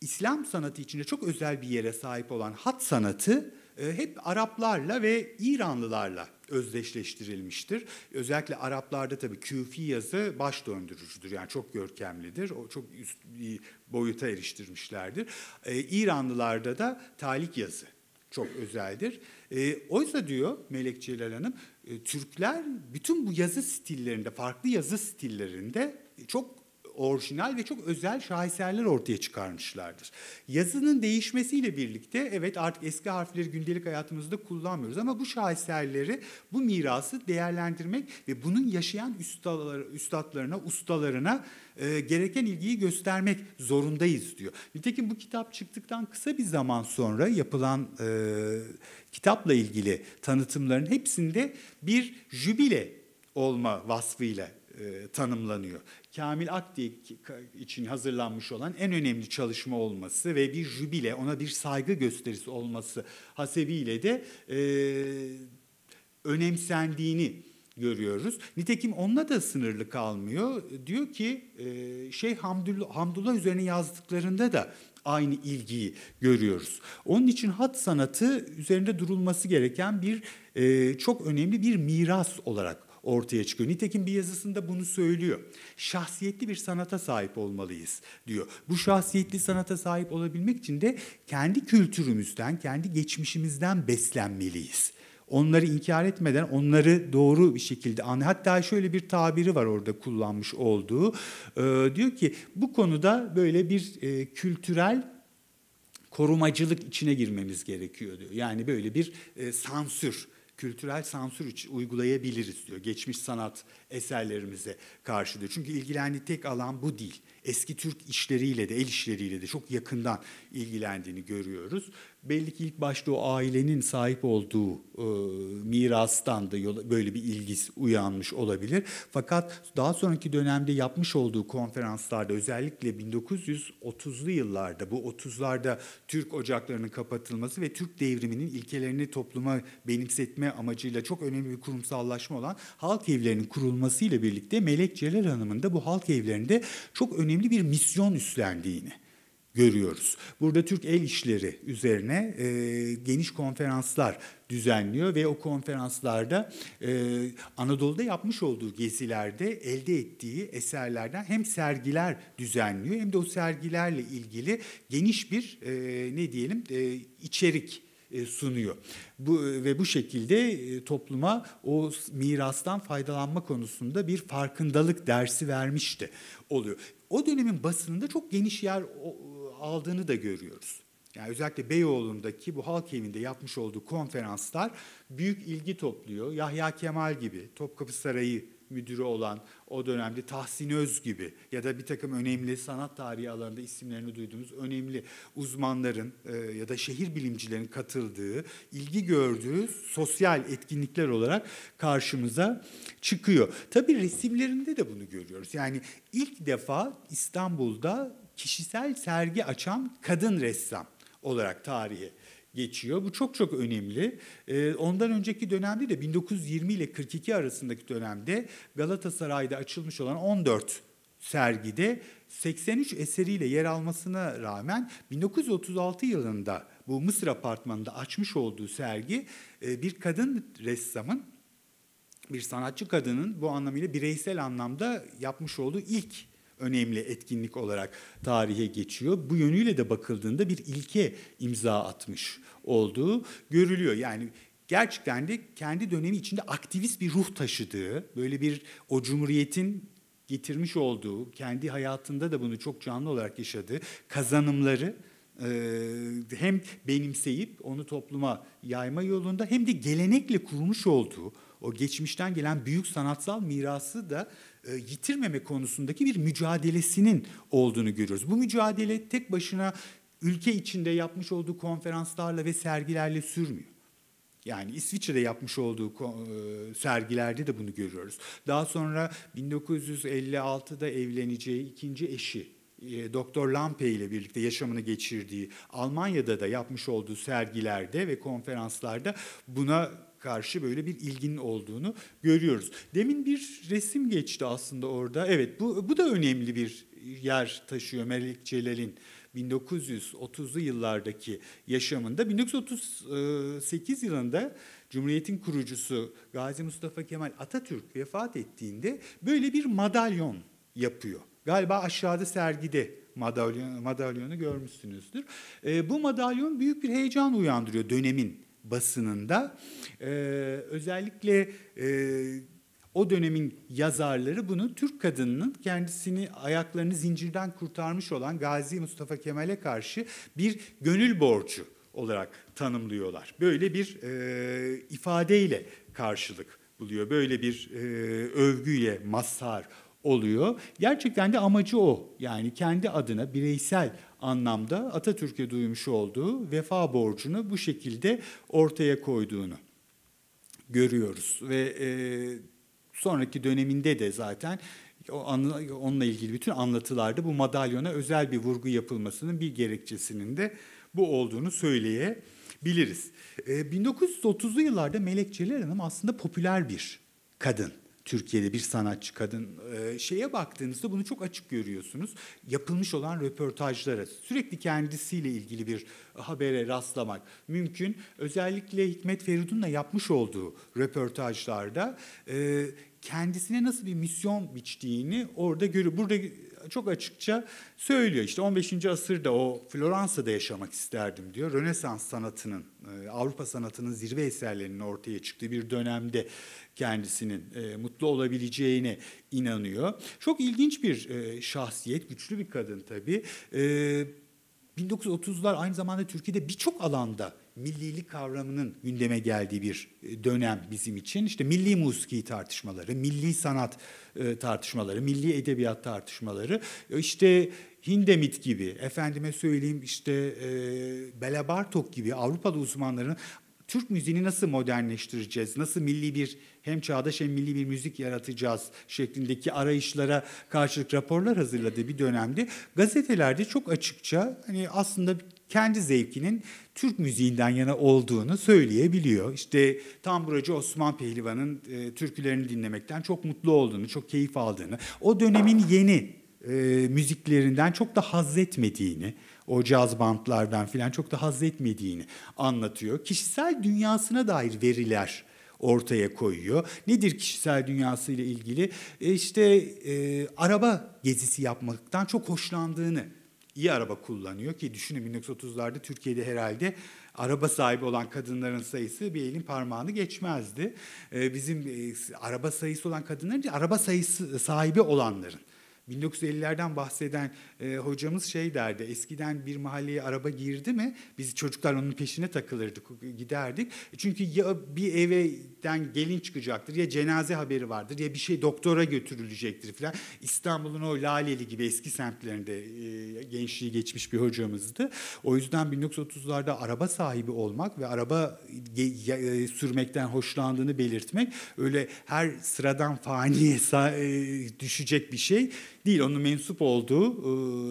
İslam sanatı içinde çok özel bir yere sahip olan hat sanatı e, hep Araplarla ve İranlılarla özdeşleştirilmiştir. Özellikle Araplarda tabii küfi yazı baş döndürücüdür. Yani çok görkemlidir. O çok üst bir boyuta eriştirmişlerdir. Ee, İranlılarda da talik yazı çok özeldir. E, oysa diyor Melek Celal Hanım, e, Türkler bütün bu yazı stillerinde, farklı yazı stillerinde çok orijinal ve çok özel şaheserler ortaya çıkarmışlardır. Yazının değişmesiyle birlikte evet artık eski harfleri gündelik hayatımızda kullanmıyoruz ama bu şaheserleri, bu mirası değerlendirmek ve bunun yaşayan üstalar, üstadlarına, ustalarına e, gereken ilgiyi göstermek zorundayız diyor. Nitekim bu kitap çıktıktan kısa bir zaman sonra yapılan e, kitapla ilgili tanıtımların hepsinde bir jübile olma vasfıyla e, tanımlanıyor. Kamil Akdik için hazırlanmış olan en önemli çalışma olması ve bir jübile, ona bir saygı gösterisi olması hasebiyle de e, önemsendiğini görüyoruz. Nitekim onunla da sınırlı kalmıyor. Diyor ki e, şey Hamdullah, Hamdullah üzerine yazdıklarında da aynı ilgiyi görüyoruz. Onun için hat sanatı üzerinde durulması gereken bir e, çok önemli bir miras olarak ortaya çıkıyor. Nitekim bir yazısında bunu söylüyor. Şahsiyetli bir sanata sahip olmalıyız diyor. Bu şahsiyetli sanata sahip olabilmek için de kendi kültürümüzden, kendi geçmişimizden beslenmeliyiz. Onları inkar etmeden onları doğru bir şekilde anla. Hatta şöyle bir tabiri var orada kullanmış olduğu. Ee, diyor ki bu konuda böyle bir e, kültürel korumacılık içine girmemiz gerekiyor diyor. Yani böyle bir e, sansür kültürel sansür uygulayabiliriz diyor. Geçmiş sanat eserlerimize karşı diyor. Çünkü ilgilendiği tek alan bu değil. Eski Türk işleriyle de el işleriyle de çok yakından ilgilendiğini görüyoruz belli ki ilk başta o ailenin sahip olduğu e, mirastan da yola, böyle bir ilgis uyanmış olabilir. Fakat daha sonraki dönemde yapmış olduğu konferanslarda özellikle 1930'lu yıllarda bu 30'larda Türk ocaklarının kapatılması ve Türk devriminin ilkelerini topluma benimsetme amacıyla çok önemli bir kurumsallaşma olan halk evlerinin kurulmasıyla birlikte Melek Celal Hanım'ın da bu halk evlerinde çok önemli bir misyon üstlendiğini görüyoruz. Burada Türk el işleri üzerine e, geniş konferanslar düzenliyor ve o konferanslarda e, Anadolu'da yapmış olduğu gezilerde elde ettiği eserlerden hem sergiler düzenliyor hem de o sergilerle ilgili geniş bir e, ne diyelim e, içerik e, sunuyor. Bu ve bu şekilde e, topluma o mirastan faydalanma konusunda bir farkındalık dersi vermişti oluyor. O dönemin basınında çok geniş yer aldığını da görüyoruz. Yani özellikle Beyoğlu'ndaki bu halk evinde yapmış olduğu konferanslar büyük ilgi topluyor. Yahya Kemal gibi, Topkapı Sarayı müdürü olan o dönemde Tahsin Öz gibi ya da bir takım önemli sanat tarihi alanında isimlerini duyduğumuz önemli uzmanların e, ya da şehir bilimcilerin katıldığı, ilgi gördüğü sosyal etkinlikler olarak karşımıza çıkıyor. Tabii resimlerinde de bunu görüyoruz. Yani ilk defa İstanbul'da kişisel sergi açan kadın ressam olarak tarihe geçiyor. Bu çok çok önemli. Ee, ondan önceki dönemde de 1920 ile 42 arasındaki dönemde Galatasaray'da açılmış olan 14 sergide 83 eseriyle yer almasına rağmen 1936 yılında bu Mısır apartmanında açmış olduğu sergi e, bir kadın ressamın bir sanatçı kadının bu anlamıyla bireysel anlamda yapmış olduğu ilk önemli etkinlik olarak tarihe geçiyor. Bu yönüyle de bakıldığında bir ilke imza atmış olduğu görülüyor. Yani gerçekten de kendi dönemi içinde aktivist bir ruh taşıdığı, böyle bir o cumhuriyetin getirmiş olduğu, kendi hayatında da bunu çok canlı olarak yaşadığı kazanımları e, hem benimseyip onu topluma yayma yolunda hem de gelenekle kurmuş olduğu o geçmişten gelen büyük sanatsal mirası da e, yitirmeme konusundaki bir mücadelesinin olduğunu görüyoruz. Bu mücadele tek başına ülke içinde yapmış olduğu konferanslarla ve sergilerle sürmüyor. Yani İsviçre'de yapmış olduğu e, sergilerde de bunu görüyoruz. Daha sonra 1956'da evleneceği ikinci eşi e, Doktor Lampe ile birlikte yaşamını geçirdiği Almanya'da da yapmış olduğu sergilerde ve konferanslarda buna karşı böyle bir ilginin olduğunu görüyoruz. Demin bir resim geçti aslında orada. Evet bu, bu da önemli bir yer taşıyor Melik Celal'in 1930'lu yıllardaki yaşamında. 1938 yılında Cumhuriyet'in kurucusu Gazi Mustafa Kemal Atatürk vefat ettiğinde böyle bir madalyon yapıyor. Galiba aşağıda sergide madalyon, madalyonu görmüşsünüzdür. E, bu madalyon büyük bir heyecan uyandırıyor dönemin basınında. E, özellikle e, o dönemin yazarları bunu Türk kadınının kendisini ayaklarını zincirden kurtarmış olan Gazi Mustafa Kemal'e karşı bir gönül borcu olarak tanımlıyorlar. Böyle bir e, ifadeyle karşılık buluyor. Böyle bir e, övgüyle mazhar oluyor. Gerçekten de amacı o. Yani kendi adına bireysel anlamda Atatürk'e duymuş olduğu vefa borcunu bu şekilde ortaya koyduğunu görüyoruz. Ve e, sonraki döneminde de zaten onunla ilgili bütün anlatılarda bu madalyona özel bir vurgu yapılmasının bir gerekçesinin de bu olduğunu söyleyebiliriz. E, 1930'lu yıllarda Melek Celal Hanım aslında popüler bir kadın. Türkiye'de bir sanatçı kadın e, şeye baktığınızda bunu çok açık görüyorsunuz. Yapılmış olan röportajlara sürekli kendisiyle ilgili bir habere rastlamak mümkün. Özellikle Hikmet Feridun'la yapmış olduğu röportajlarda e, kendisine nasıl bir misyon biçtiğini orada görüyor. Burada çok açıkça söylüyor. İşte 15. asırda o Floransa'da yaşamak isterdim diyor. Rönesans sanatının, Avrupa sanatının zirve eserlerinin ortaya çıktığı bir dönemde kendisinin e, mutlu olabileceğine inanıyor. Çok ilginç bir e, şahsiyet, güçlü bir kadın tabii. E, 1930'lar aynı zamanda Türkiye'de birçok alanda millilik kavramının gündeme geldiği bir e, dönem bizim için. İşte milli musiki tartışmaları, milli sanat e, tartışmaları, milli edebiyat tartışmaları, e, İşte Hindemit gibi, efendime söyleyeyim işte e, Bela Bartok gibi Avrupalı uzmanların Türk müziğini nasıl modernleştireceğiz? Nasıl milli bir hem çağdaş hem milli bir müzik yaratacağız şeklindeki arayışlara karşılık raporlar hazırladığı bir dönemde gazetelerde çok açıkça hani aslında kendi zevkinin Türk müziğinden yana olduğunu söyleyebiliyor. İşte tamburacı Osman Pehlivan'ın e, türkülerini dinlemekten çok mutlu olduğunu, çok keyif aldığını, o dönemin yeni e, müziklerinden çok da haz etmediğini, o caz bantlardan filan çok da haz etmediğini anlatıyor. Kişisel dünyasına dair veriler ortaya koyuyor. Nedir kişisel dünyasıyla ilgili? E işte e, araba gezisi yapmaktan çok hoşlandığını iyi araba kullanıyor ki düşünün 1930'larda Türkiye'de herhalde araba sahibi olan kadınların sayısı bir elin parmağını geçmezdi. E, bizim e, araba sayısı olan kadınların araba sayısı sahibi olanların 1950'lerden bahseden e, hocamız şey derdi. Eskiden bir mahalleye araba girdi mi biz çocuklar onun peşine takılırdık, giderdik. Çünkü ya bir eve cenazeden gelin çıkacaktır. Ya cenaze haberi vardır ya bir şey doktora götürülecektir filan. İstanbul'un o Laleli gibi eski semtlerinde e, gençliği geçmiş bir hocamızdı. O yüzden 1930'larda araba sahibi olmak ve araba e, sürmekten hoşlandığını belirtmek öyle her sıradan faniye e, düşecek bir şey değil. Onun mensup olduğu,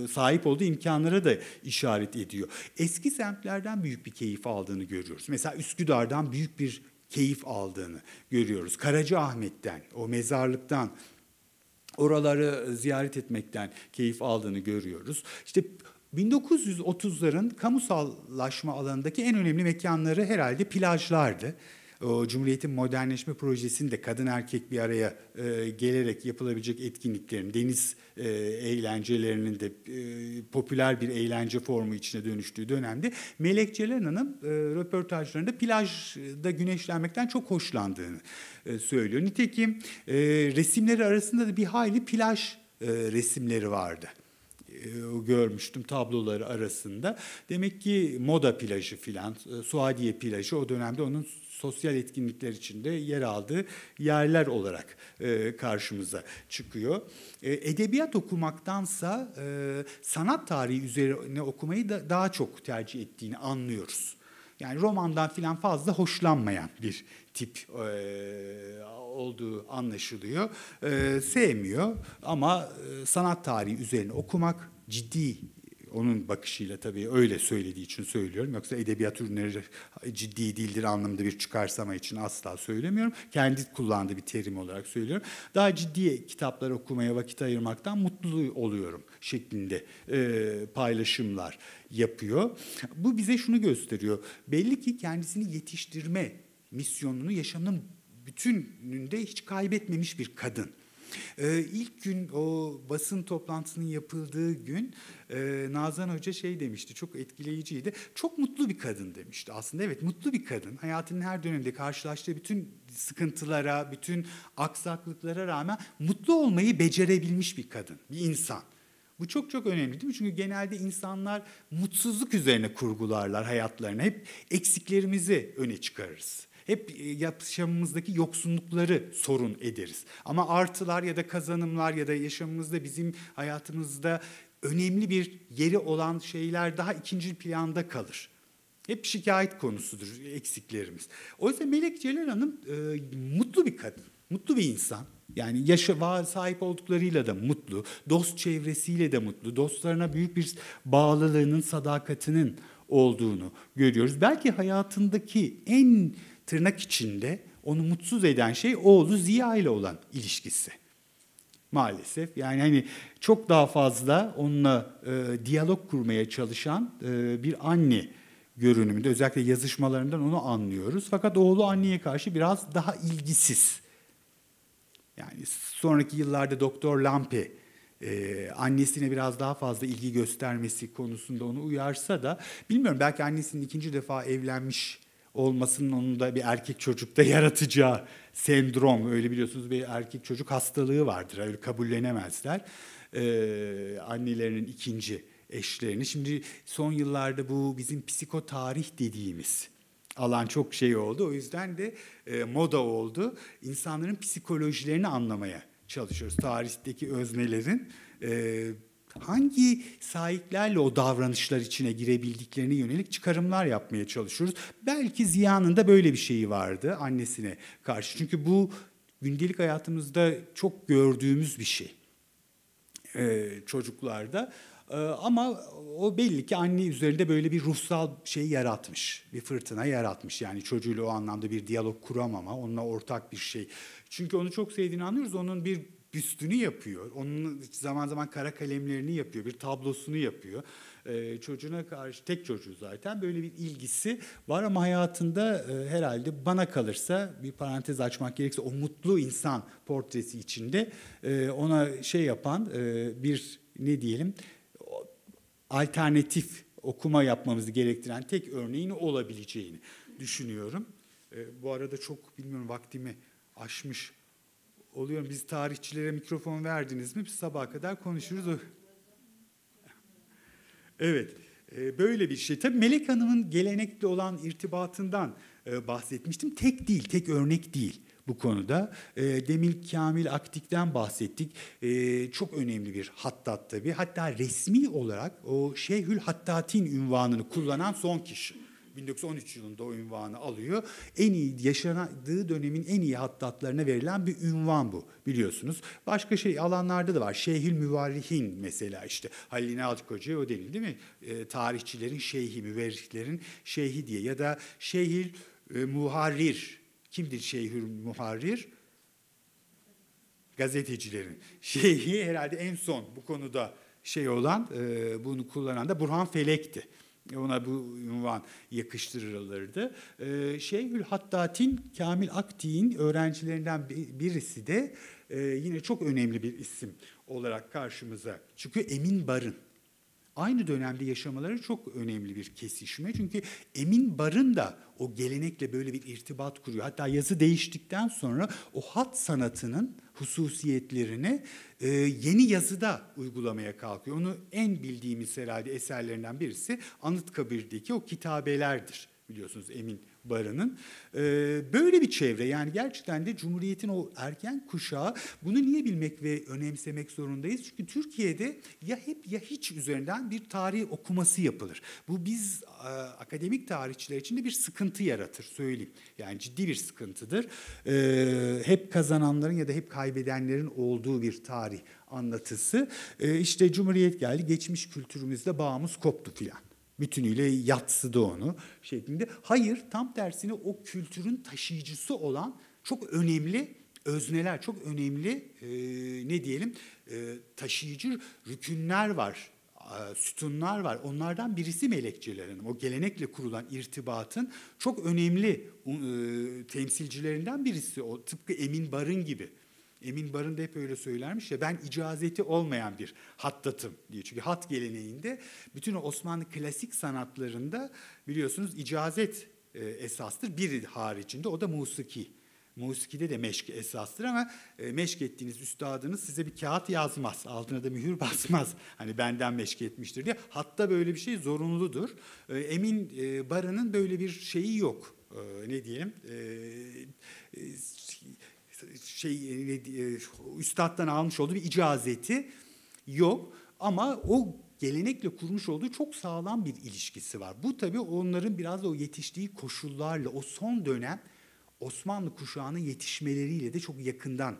e, sahip olduğu imkanlara da işaret ediyor. Eski semtlerden büyük bir keyif aldığını görüyoruz. Mesela Üsküdar'dan büyük bir keyif aldığını görüyoruz. Karaca Ahmet'ten, o mezarlıktan oraları e, ziyaret etmekten keyif aldığını görüyoruz. İşte 1930'ların kamusallaşma alanındaki en önemli mekanları herhalde plajlardı o e, Cumhuriyet'in modernleşme projesini kadın erkek bir araya e, gelerek yapılabilecek etkinliklerin, deniz e, eğlencelerinin de e, popüler bir eğlence formu içine dönüştüğü dönemde Melek Ceylan Hanım e, röportajlarında plajda güneşlenmekten çok hoşlandığını e, söylüyor. Nitekim e, resimleri arasında da bir hayli plaj e, resimleri vardı e, görmüştüm tabloları arasında. Demek ki Moda plajı filan, e, Suadiye plajı o dönemde onun sosyal etkinlikler içinde yer aldığı yerler olarak e, karşımıza çıkıyor. E, edebiyat okumaktansa e, sanat tarihi üzerine okumayı da daha çok tercih ettiğini anlıyoruz. Yani romandan filan fazla hoşlanmayan bir tip e, olduğu anlaşılıyor. E, sevmiyor ama e, sanat tarihi üzerine okumak ciddi onun bakışıyla tabii öyle söylediği için söylüyorum. Yoksa edebiyat ürünleri ciddi değildir anlamında bir çıkarsama için asla söylemiyorum. Kendi kullandığı bir terim olarak söylüyorum. Daha ciddi kitaplar okumaya vakit ayırmaktan mutlu oluyorum şeklinde e, paylaşımlar yapıyor. Bu bize şunu gösteriyor. Belli ki kendisini yetiştirme misyonunu yaşamının bütününde hiç kaybetmemiş bir kadın. E, ilk gün o basın toplantısının yapıldığı gün e, Nazan Hoca şey demişti çok etkileyiciydi. Çok mutlu bir kadın demişti aslında evet mutlu bir kadın. Hayatının her döneminde karşılaştığı bütün sıkıntılara, bütün aksaklıklara rağmen mutlu olmayı becerebilmiş bir kadın, bir insan. Bu çok çok önemli değil mi? Çünkü genelde insanlar mutsuzluk üzerine kurgularlar hayatlarını. Hep eksiklerimizi öne çıkarırız. Hep e, yaşamımızdaki yoksunlukları sorun ederiz. Ama artılar ya da kazanımlar ya da yaşamımızda bizim hayatımızda önemli bir yeri olan şeyler daha ikinci planda kalır. Hep şikayet konusudur eksiklerimiz. O yüzden Melek Celal Hanım e, mutlu bir kadın, mutlu bir insan. Yani yaşa sahip olduklarıyla da mutlu, dost çevresiyle de mutlu, dostlarına büyük bir bağlılığının, sadakatinin olduğunu görüyoruz. Belki hayatındaki en tırnak içinde onu mutsuz eden şey oğlu Ziya ile olan ilişkisi. Maalesef yani hani çok daha fazla onunla e, diyalog kurmaya çalışan e, bir anne görünümünde özellikle yazışmalarından onu anlıyoruz. Fakat oğlu anneye karşı biraz daha ilgisiz. Yani sonraki yıllarda Doktor Lampe e, annesine biraz daha fazla ilgi göstermesi konusunda onu uyarsa da bilmiyorum belki annesinin ikinci defa evlenmiş olmasının onun da bir erkek çocukta <laughs> yaratacağı sendrom. Öyle biliyorsunuz bir erkek çocuk hastalığı vardır. Öyle kabullenemezler. Ee, annelerinin ikinci eşlerini. Şimdi son yıllarda bu bizim psikotarih dediğimiz alan çok şey oldu. O yüzden de e, moda oldu. insanların psikolojilerini anlamaya çalışıyoruz. Tarihteki öznelerin e, hangi sahiplerle o davranışlar içine girebildiklerine yönelik çıkarımlar yapmaya çalışıyoruz. Belki Ziya'nın da böyle bir şeyi vardı annesine karşı. Çünkü bu gündelik hayatımızda çok gördüğümüz bir şey ee, çocuklarda. Ee, ama o belli ki anne üzerinde böyle bir ruhsal şey yaratmış, bir fırtına yaratmış. Yani çocuğuyla o anlamda bir diyalog kuramama, onunla ortak bir şey. Çünkü onu çok sevdiğini anlıyoruz, onun bir büstünü yapıyor. Onun zaman zaman kara kalemlerini yapıyor, bir tablosunu yapıyor. Ee, çocuğuna karşı tek çocuğu zaten böyle bir ilgisi var ama hayatında e, herhalde bana kalırsa bir parantez açmak gerekirse o mutlu insan portresi içinde e, ona şey yapan e, bir ne diyelim alternatif okuma yapmamızı gerektiren tek örneğin olabileceğini düşünüyorum. E, bu arada çok bilmiyorum vaktimi aşmış oluyor. Biz tarihçilere mikrofon verdiniz mi biz sabaha kadar konuşuruz. Evet, ee, böyle bir şey. Tabii Melek Hanım'ın gelenekli olan irtibatından e, bahsetmiştim. Tek değil, tek örnek değil bu konuda. Ee, Demin Kamil Aktik'ten bahsettik. Ee, çok önemli bir hattat tabii. Hatta resmi olarak o Şeyhül Hattatin ünvanını kullanan son kişi. 1913 yılında o ünvanı alıyor. En iyi yaşanadığı dönemin en iyi hattatlarına verilen bir ünvan bu biliyorsunuz. Başka şey alanlarda da var. Şeyhül Müvarihin mesela işte Halil İnal Hoca'ya o denil değil mi? E, tarihçilerin şeyhi, müverrihlerin şeyhi diye ya da Şeyhül e, Muharrir. Kimdir Şeyhül Muharrir? Gazetecilerin. Şeyhi herhalde en son bu konuda şey olan, e, bunu kullanan da Burhan Felek'ti. E, ona bu unvan yakıştırılırdı. E, Şeyhül Hattatin, Kamil Akti'nin öğrencilerinden birisi de e, yine çok önemli bir isim olarak karşımıza çıkıyor. Emin Barın aynı dönemde yaşamaları çok önemli bir kesişme. Çünkü Emin Bar'ın da o gelenekle böyle bir irtibat kuruyor. Hatta yazı değiştikten sonra o hat sanatının hususiyetlerini e, yeni yazıda uygulamaya kalkıyor. Onu en bildiğimiz herhalde eserlerinden birisi Anıtkabir'deki o kitabelerdir biliyorsunuz Emin Baran'ın. Ee, böyle bir çevre yani gerçekten de Cumhuriyet'in o erken kuşağı bunu niye bilmek ve önemsemek zorundayız? Çünkü Türkiye'de ya hep ya hiç üzerinden bir tarih okuması yapılır. Bu biz e, akademik tarihçiler için de bir sıkıntı yaratır söyleyeyim. Yani ciddi bir sıkıntıdır. E, hep kazananların ya da hep kaybedenlerin olduğu bir tarih anlatısı. E, işte Cumhuriyet geldi geçmiş kültürümüzde bağımız koptu filan bütünüyle yatsıdı onu şeklinde. Hayır tam tersine o kültürün taşıyıcısı olan çok önemli özneler, çok önemli e, ne diyelim e, taşıyıcı rükünler var, e, sütunlar var. Onlardan birisi melekçilerin, o gelenekle kurulan irtibatın çok önemli e, temsilcilerinden birisi. O tıpkı Emin Barın gibi Emin Barın da hep öyle söylermiş ya ben icazeti olmayan bir hattatım diye. Çünkü hat geleneğinde bütün Osmanlı klasik sanatlarında biliyorsunuz icazet e, esastır. Bir haricinde o da musiki. Musiki'de de meşk esastır ama e, meşk ettiğiniz üstadınız size bir kağıt yazmaz. Altına da mühür <laughs> basmaz. Hani benden meşk etmiştir diye. Hatta böyle bir şey zorunludur. E, Emin Barı'nın böyle bir şeyi yok. Ne diyelim? şey e, e, üstattan almış olduğu bir icazeti yok ama o gelenekle kurmuş olduğu çok sağlam bir ilişkisi var. Bu tabii onların biraz da o yetiştiği koşullarla o son dönem Osmanlı kuşağının yetişmeleriyle de çok yakından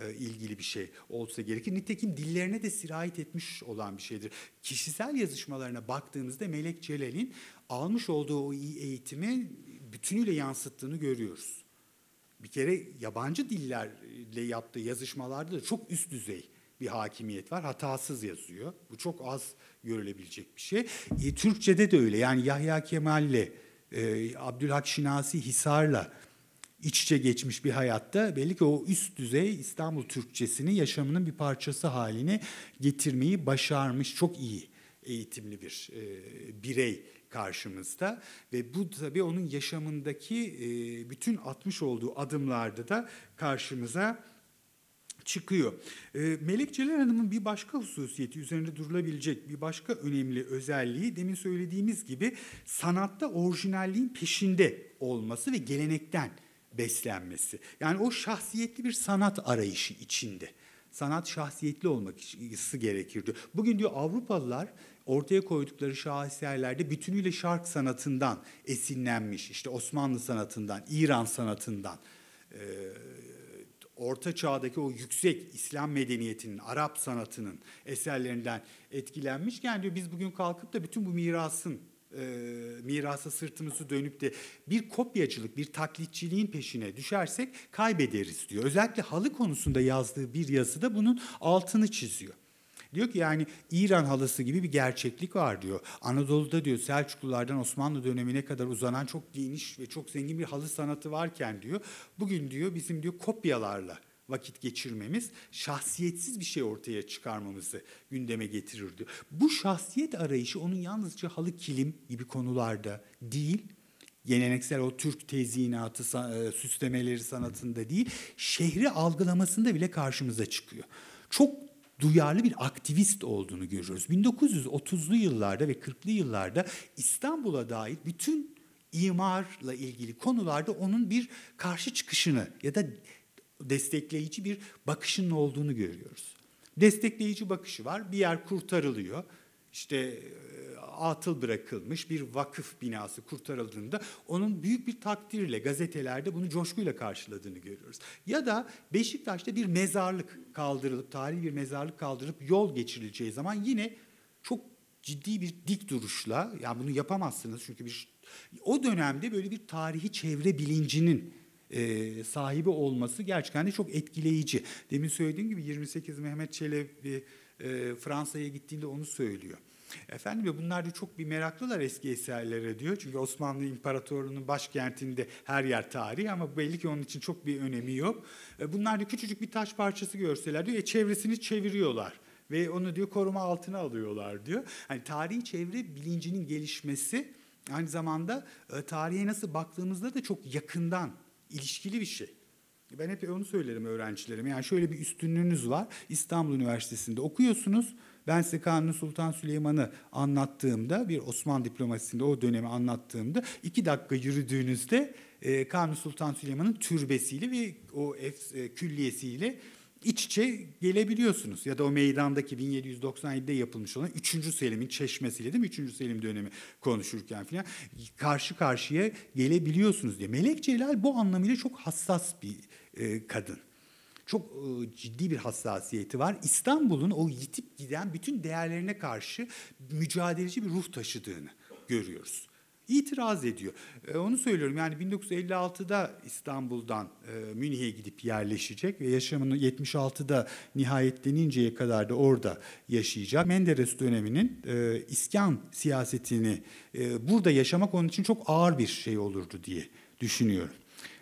e, ilgili bir şey olsa gerekir. Nitekim dillerine de sirayet etmiş olan bir şeydir. Kişisel yazışmalarına baktığımızda Melek Celal'in almış olduğu o iyi eğitimi bütünüyle yansıttığını görüyoruz bir kere yabancı dillerle yaptığı yazışmalarda da çok üst düzey bir hakimiyet var. Hatasız yazıyor. Bu çok az görülebilecek bir şey. E, Türkçe'de de öyle. Yani Yahya Kemal'le, e, Abdülhak Şinasi Hisar'la iç içe geçmiş bir hayatta belli ki o üst düzey İstanbul Türkçesini yaşamının bir parçası haline getirmeyi başarmış. Çok iyi eğitimli bir e, birey karşımızda ve bu tabii onun yaşamındaki e, bütün atmış olduğu adımlarda da karşımıza çıkıyor. E, Melek Celal Hanım'ın bir başka hususiyeti üzerinde durulabilecek bir başka önemli özelliği demin söylediğimiz gibi sanatta orijinalliğin peşinde olması ve gelenekten beslenmesi. Yani o şahsiyetli bir sanat arayışı içinde. Sanat şahsiyetli olmak gerekirdi. Bugün diyor Avrupalılar ortaya koydukları şaheserlerde bütünüyle şark sanatından esinlenmiş. İşte Osmanlı sanatından, İran sanatından, e, Orta Çağ'daki o yüksek İslam medeniyetinin, Arap sanatının eserlerinden etkilenmiş. Yani diyor biz bugün kalkıp da bütün bu mirasın e, mirasa sırtımızı dönüp de bir kopyacılık, bir taklitçiliğin peşine düşersek kaybederiz diyor. Özellikle halı konusunda yazdığı bir yazıda bunun altını çiziyor. Diyor ki yani İran halısı gibi bir gerçeklik var diyor. Anadolu'da diyor Selçuklulardan Osmanlı dönemine kadar uzanan çok geniş ve çok zengin bir halı sanatı varken diyor. Bugün diyor bizim diyor kopyalarla vakit geçirmemiz, şahsiyetsiz bir şey ortaya çıkarmamızı gündeme getirir diyor Bu şahsiyet arayışı onun yalnızca halı kilim gibi konularda değil, geleneksel o Türk tezyinatı, e, süslemeleri sanatında değil, şehri algılamasında bile karşımıza çıkıyor. Çok duyarlı bir aktivist olduğunu görüyoruz. 1930'lu yıllarda ve 40'lı yıllarda İstanbul'a dair bütün imarla ilgili konularda onun bir karşı çıkışını ya da destekleyici bir bakışının olduğunu görüyoruz. Destekleyici bakışı var. Bir yer kurtarılıyor işte e, atıl bırakılmış bir vakıf binası kurtarıldığında onun büyük bir takdirle gazetelerde bunu coşkuyla karşıladığını görüyoruz. Ya da Beşiktaş'ta bir mezarlık kaldırılıp, tarihi bir mezarlık kaldırılıp yol geçirileceği zaman yine çok ciddi bir dik duruşla, yani bunu yapamazsınız çünkü bir o dönemde böyle bir tarihi çevre bilincinin e, sahibi olması gerçekten de çok etkileyici. Demin söylediğim gibi 28 Mehmet Çelebi e, Fransa'ya gittiğinde onu söylüyor. Efendim diyor bunlar da çok bir meraklılar eski eserlere diyor. Çünkü Osmanlı İmparatorluğu'nun başkentinde her yer tarih ama belli ki onun için çok bir önemi yok. E, bunlar da küçücük bir taş parçası görseler diyor e, çevresini çeviriyorlar ve onu diyor koruma altına alıyorlar diyor. Hani tarihi çevre bilincinin gelişmesi aynı zamanda e, tarihe nasıl baktığımızda da çok yakından ilişkili bir şey. Ben hep onu söylerim öğrencilerime. Yani şöyle bir üstünlüğünüz var. İstanbul Üniversitesi'nde okuyorsunuz. Ben size Kanuni Sultan Süleyman'ı anlattığımda, bir Osmanlı diplomasisinde o dönemi anlattığımda iki dakika yürüdüğünüzde e, Kanuni Sultan Süleyman'ın türbesiyle ve o e, külliyesiyle iç içe gelebiliyorsunuz. Ya da o meydandaki 1797'de yapılmış olan 3. Selim'in çeşmesiyle değil mi? 3. Selim dönemi konuşurken filan karşı karşıya gelebiliyorsunuz diye. Melek Celal bu anlamıyla çok hassas bir e, kadın. Çok e, ciddi bir hassasiyeti var. İstanbul'un o yitip giden bütün değerlerine karşı mücadeleci bir ruh taşıdığını görüyoruz itiraz ediyor. E, onu söylüyorum yani 1956'da İstanbul'dan Münih'e gidip yerleşecek ve yaşamını 76'da nihayetleninceye kadar da orada yaşayacak. Menderes döneminin iskan siyasetini burada yaşamak onun için çok ağır bir şey olurdu diye düşünüyorum.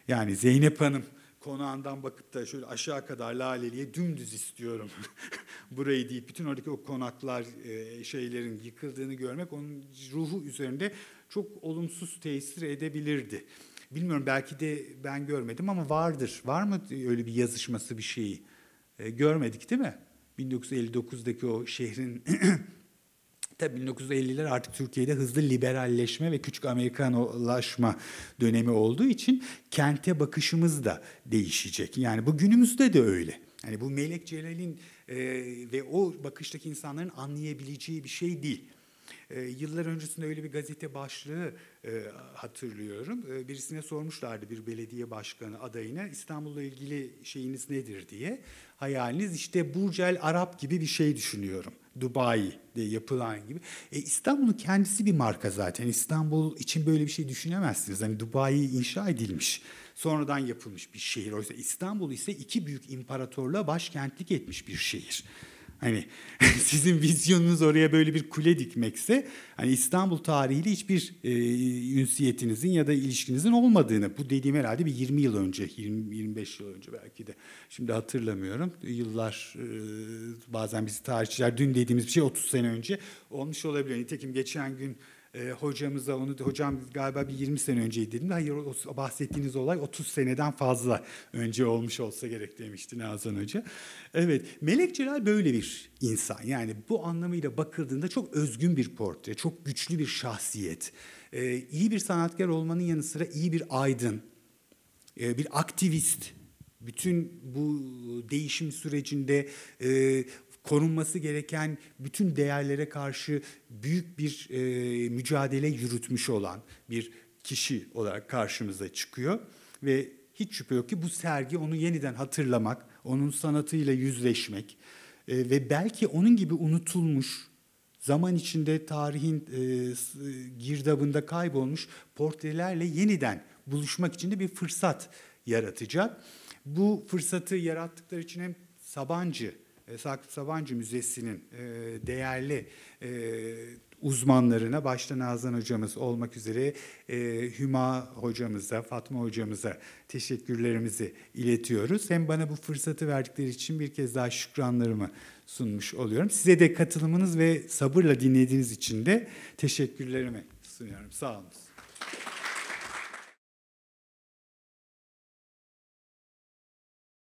Yani Zeynep Hanım konağından bakıp da şöyle aşağı kadar Laleli'ye dümdüz istiyorum <laughs> burayı deyip bütün oradaki o konaklar e, şeylerin yıkıldığını görmek onun ruhu üzerinde çok olumsuz tesir edebilirdi. Bilmiyorum belki de ben görmedim ama vardır. Var mı öyle bir yazışması bir şeyi? E, görmedik değil mi? 1959'daki o şehrin <clears throat> Tabii 1950'ler artık Türkiye'de hızlı liberalleşme ve küçük Amerikanolaşma dönemi olduğu için kente bakışımız da değişecek. Yani bu günümüzde de öyle. Yani bu Melek Celal'in e, ve o bakıştaki insanların anlayabileceği bir şey değil. E, yıllar öncesinde öyle bir gazete başlığı e, hatırlıyorum. E, birisine sormuşlardı bir belediye başkanı adayına İstanbul'la ilgili şeyiniz nedir diye hayaliniz işte Burcel Arap gibi bir şey düşünüyorum. Dubai'de yapılan gibi. E, İstanbul'un kendisi bir marka zaten. İstanbul için böyle bir şey düşünemezsiniz. Hani Dubai inşa edilmiş, sonradan yapılmış bir şehir. Oysa İstanbul ise iki büyük imparatorla başkentlik etmiş bir şehir. Hani <laughs> sizin vizyonunuz oraya böyle bir kule dikmekse hani İstanbul tarihiyle hiçbir e, ünsiyetinizin ya da ilişkinizin olmadığını bu dediğim herhalde bir 20 yıl önce 20 25 yıl önce belki de şimdi hatırlamıyorum. Yıllar e, bazen bizi tarihçiler dün dediğimiz bir şey 30 sene önce olmuş olabilir. Nitekim geçen gün e, hocamıza onu hocam galiba bir 20 sene önceydi dedim. Hayır o bahsettiğiniz olay 30 seneden fazla önce olmuş olsa gerek demişti Nazan Hoca. Evet Melek Celal böyle bir insan. Yani bu anlamıyla bakıldığında çok özgün bir portre, çok güçlü bir şahsiyet. E, iyi bir sanatkar olmanın yanı sıra iyi bir aydın, e, bir aktivist bütün bu değişim sürecinde e, korunması gereken bütün değerlere karşı büyük bir e, mücadele yürütmüş olan bir kişi olarak karşımıza çıkıyor ve hiç şüphe yok ki bu sergi onu yeniden hatırlamak, onun sanatıyla yüzleşmek e, ve belki onun gibi unutulmuş zaman içinde tarihin e, girdabında kaybolmuş portrelerle yeniden buluşmak için de bir fırsat yaratacak. Bu fırsatı yarattıkları için hem Sabancı e, Sakıp Sabancı Müzesi'nin e, değerli e, uzmanlarına, başta Nazan hocamız olmak üzere Hüma hocamıza, Fatma hocamıza teşekkürlerimizi iletiyoruz. Hem bana bu fırsatı verdikleri için bir kez daha şükranlarımı sunmuş oluyorum. Size de katılımınız ve sabırla dinlediğiniz için de teşekkürlerimi sunuyorum. Sağ olun.